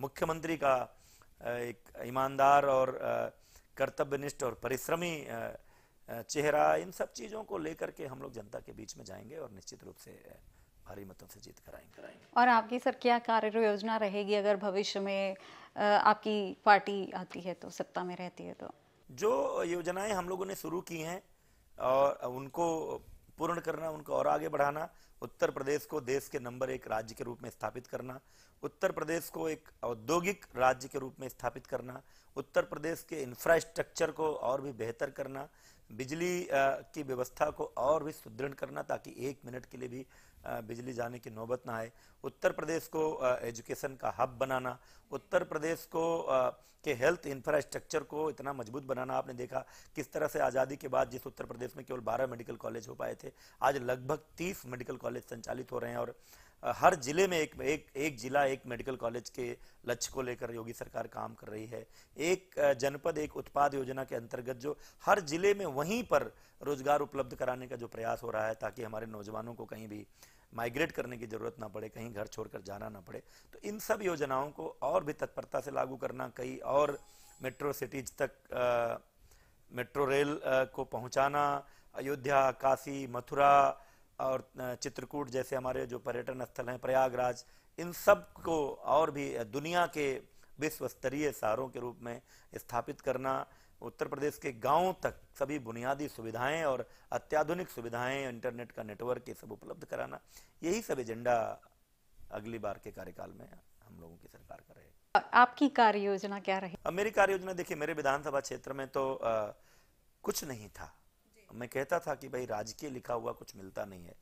मुख्यमंत्री का एक ईमानदार और आ, कर्तव्यनिष्ठ और परिश्रमी चेहरा इन सब चीज़ों को लेकर के हम लोग जनता के बीच में जाएंगे और निश्चित रूप से भारी मतों से जीत कराएंगे कराएंगे और आपकी सर क्या कार्य योजना रहेगी अगर भविष्य में आपकी पार्टी आती है तो सत्ता में रहती है तो जो योजनाएं हम लोगों ने शुरू की हैं और उनको पूर्ण करना उनको और आगे बढ़ाना उत्तर प्रदेश को देश के नंबर एक राज्य के रूप में स्थापित करना उत्तर प्रदेश को एक औद्योगिक राज्य के रूप में स्थापित करना उत्तर प्रदेश के इंफ्रास्ट्रक्चर को और भी बेहतर करना बिजली की व्यवस्था को और भी सुदृढ़ करना ताकि एक मिनट के लिए भी बिजली जाने की नौबत ना आए उत्तर प्रदेश को एजुकेशन का हब बनाना उत्तर प्रदेश को के हेल्थ इंफ्रास्ट्रक्चर को इतना मजबूत बनाना आपने देखा किस तरह से आज़ादी के बाद जिस उत्तर प्रदेश में केवल 12 मेडिकल कॉलेज हो पाए थे आज लगभग 30 मेडिकल कॉलेज संचालित हो रहे हैं और हर जिले में एक एक एक जिला एक मेडिकल कॉलेज के लक्ष्य को लेकर योगी सरकार काम कर रही है एक जनपद एक उत्पाद योजना के अंतर्गत जो हर जिले में वहीं पर रोजगार उपलब्ध कराने का जो प्रयास हो रहा है ताकि हमारे नौजवानों को कहीं भी माइग्रेट करने की ज़रूरत ना पड़े कहीं घर छोड़कर जाना ना पड़े तो इन सब योजनाओं को और भी तत्परता से लागू करना कई और मेट्रो सिटीज तक मेट्रो रेल को पहुँचाना अयोध्या काशी मथुरा और चित्रकूट जैसे हमारे जो पर्यटन स्थल हैं प्रयागराज इन सब को और भी दुनिया के विश्व स्तरीय शहरों के रूप में स्थापित करना उत्तर प्रदेश के गांवों तक सभी बुनियादी सुविधाएं और अत्याधुनिक सुविधाएं इंटरनेट का नेटवर्क ये सब उपलब्ध कराना यही सब एजेंडा अगली बार के कार्यकाल में हम लोगों की सरकार का रहेगा आपकी कार्य योजना क्या रही अब मेरी कार्य योजना देखिए मेरे विधानसभा क्षेत्र में तो आ, कुछ नहीं था मैं कहता था कि भाई राजकीय लिखा हुआ कुछ मिलता नहीं है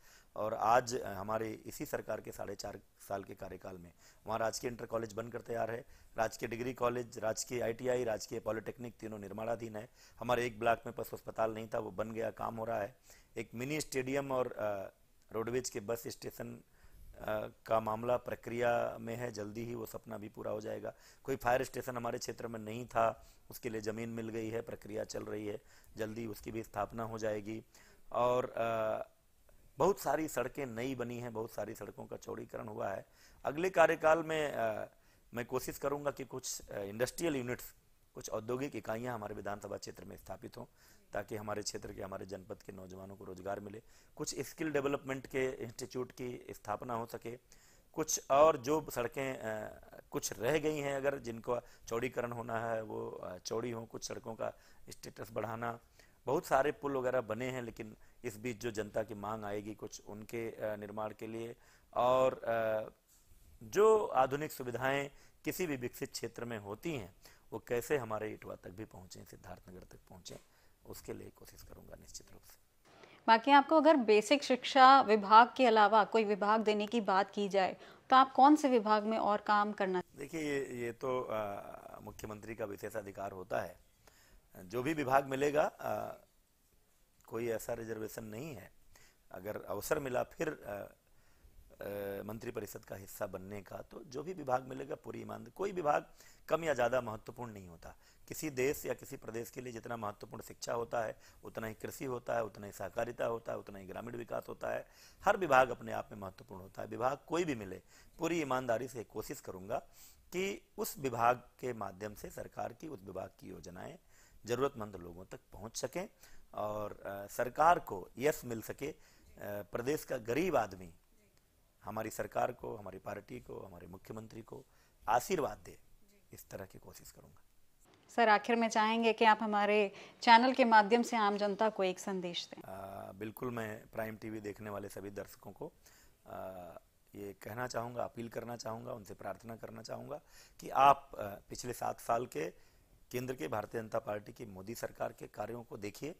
और आज हमारे इसी सरकार के साढ़े चार साल के कार्यकाल में वहाँ राजकीय इंटर कॉलेज बनकर तैयार है राजकीय डिग्री कॉलेज राजकीय आईटीआई राजकीय पॉलिटेक्निक तीनों निर्माणाधीन है हमारे एक ब्लॉक में पशु अस्पताल नहीं था वो बन गया काम हो रहा है एक मिनी स्टेडियम और रोडवेज के बस स्टेशन का मामला प्रक्रिया में है जल्दी ही वो सपना भी पूरा हो जाएगा कोई फायर स्टेशन हमारे क्षेत्र में नहीं था उसके लिए ज़मीन मिल गई है प्रक्रिया चल रही है जल्दी उसकी भी स्थापना हो जाएगी और बहुत सारी सड़कें नई बनी हैं बहुत सारी सड़कों का चौड़ीकरण हुआ है अगले कार्यकाल में आ, मैं कोशिश करूंगा कि कुछ इंडस्ट्रियल यूनिट्स कुछ औद्योगिक इकाइयां हमारे विधानसभा क्षेत्र में स्थापित हों ताकि हमारे क्षेत्र के हमारे जनपद के नौजवानों को रोजगार मिले कुछ स्किल डेवलपमेंट के इंस्टीट्यूट की स्थापना हो सके कुछ और जो सड़कें कुछ रह गई हैं अगर जिनको चौड़ीकरण होना है वो चौड़ी हो कुछ सड़कों का स्टेटस बढ़ाना बहुत सारे पुल वगैरह बने हैं लेकिन इस बीच जो जनता की मांग आएगी कुछ उनके निर्माण के लिए और जो आधुनिक सुविधाएं किसी भी विकसित क्षेत्र में होती हैं वो कैसे हमारे इटवा तक भी पहुँचें सिद्धार्थनगर तक पहुँचें उसके लिए कोशिश करूंगा निश्चित रूप से बाकी आपको अगर बेसिक शिक्षा विभाग के अलावा कोई विभाग देने की बात की जाए तो आप कौन से विभाग में और काम करना देखिए ये ये तो मुख्यमंत्री का विशेष अधिकार होता है जो भी विभाग मिलेगा आ, कोई ऐसा रिजर्वेशन नहीं है अगर अवसर मिला फिर मंत्रिपरिषद का हिस्सा बनने का तो जो भी विभाग मिलेगा पूरी ईमानदारी कोई विभाग कम या ज़्यादा महत्वपूर्ण नहीं होता किसी देश या किसी प्रदेश के लिए जितना महत्वपूर्ण शिक्षा होता है उतना ही कृषि होता है उतना ही सहकारिता होता है उतना ही ग्रामीण विकास होता है हर विभाग अपने आप में महत्वपूर्ण होता है विभाग कोई भी मिले पूरी ईमानदारी से कोशिश करूंगा कि उस विभाग के माध्यम से सरकार की उस विभाग की योजनाएं जरूरतमंद लोगों तक पहुंच सकें और सरकार को यश मिल सके प्रदेश का गरीब आदमी हमारी सरकार को हमारी पार्टी को हमारे मुख्यमंत्री को आशीर्वाद दे इस तरह की कोशिश करूंगा सर आखिर में चाहेंगे कि आप हमारे चैनल के माध्यम से आम जनता को एक संदेश दें आ, बिल्कुल मैं प्राइम टीवी देखने वाले सभी दर्शकों को आ, ये कहना चाहूँगा अपील करना चाहूँगा उनसे प्रार्थना करना चाहूँगा कि आप पिछले सात साल के केंद्र के भारतीय जनता पार्टी की मोदी सरकार के कार्यों को देखिए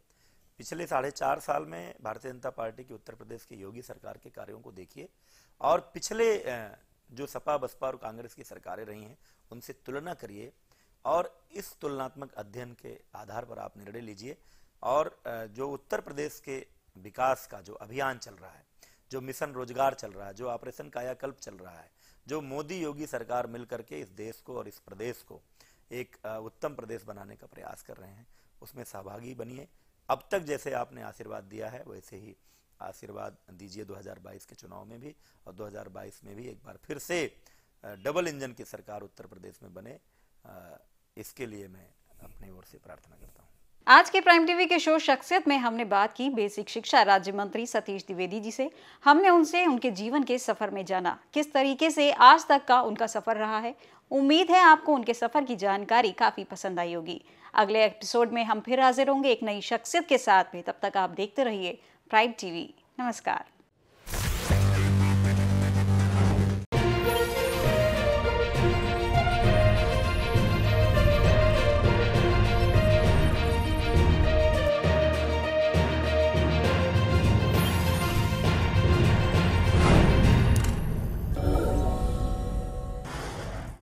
पिछले साढ़े चार साल में भारतीय जनता पार्टी की उत्तर प्रदेश की योगी सरकार के कार्यों को देखिए और पिछले जो सपा बसपा और कांग्रेस की सरकारें रही हैं उनसे तुलना करिए और इस तुलनात्मक अध्ययन के आधार पर आप निर्णय लीजिए और जो उत्तर प्रदेश के विकास का जो अभियान चल रहा है जो मिशन रोजगार चल रहा है जो ऑपरेशन कायाकल्प चल रहा है जो मोदी योगी सरकार मिल करके इस देश को और इस प्रदेश को एक उत्तम प्रदेश बनाने का प्रयास कर रहे हैं उसमें सहभागी बनिए अब तक जैसे आपने आशीर्वाद दिया है वैसे ही आशीर्वाद दीजिए 2022 के चुनाव में भी और 2022 में भी एक बार फिर से डबल इंजन की सरकार उत्तर प्रदेश में बने इसके लिए मैं अपनी ओर से प्रार्थना करता हूँ आज के प्राइम टीवी के शो शख्सियत में हमने बात की बेसिक शिक्षा राज्य मंत्री सतीश द्विवेदी जी से हमने उनसे उनके जीवन के सफर में जाना किस तरीके से आज तक का उनका सफर रहा है उम्मीद है आपको उनके सफर की जानकारी काफी पसंद आई होगी अगले एपिसोड में हम फिर हाजिर होंगे एक नई शख्सियत के साथ में तब तक आप देखते रहिए प्राइम टीवी नमस्कार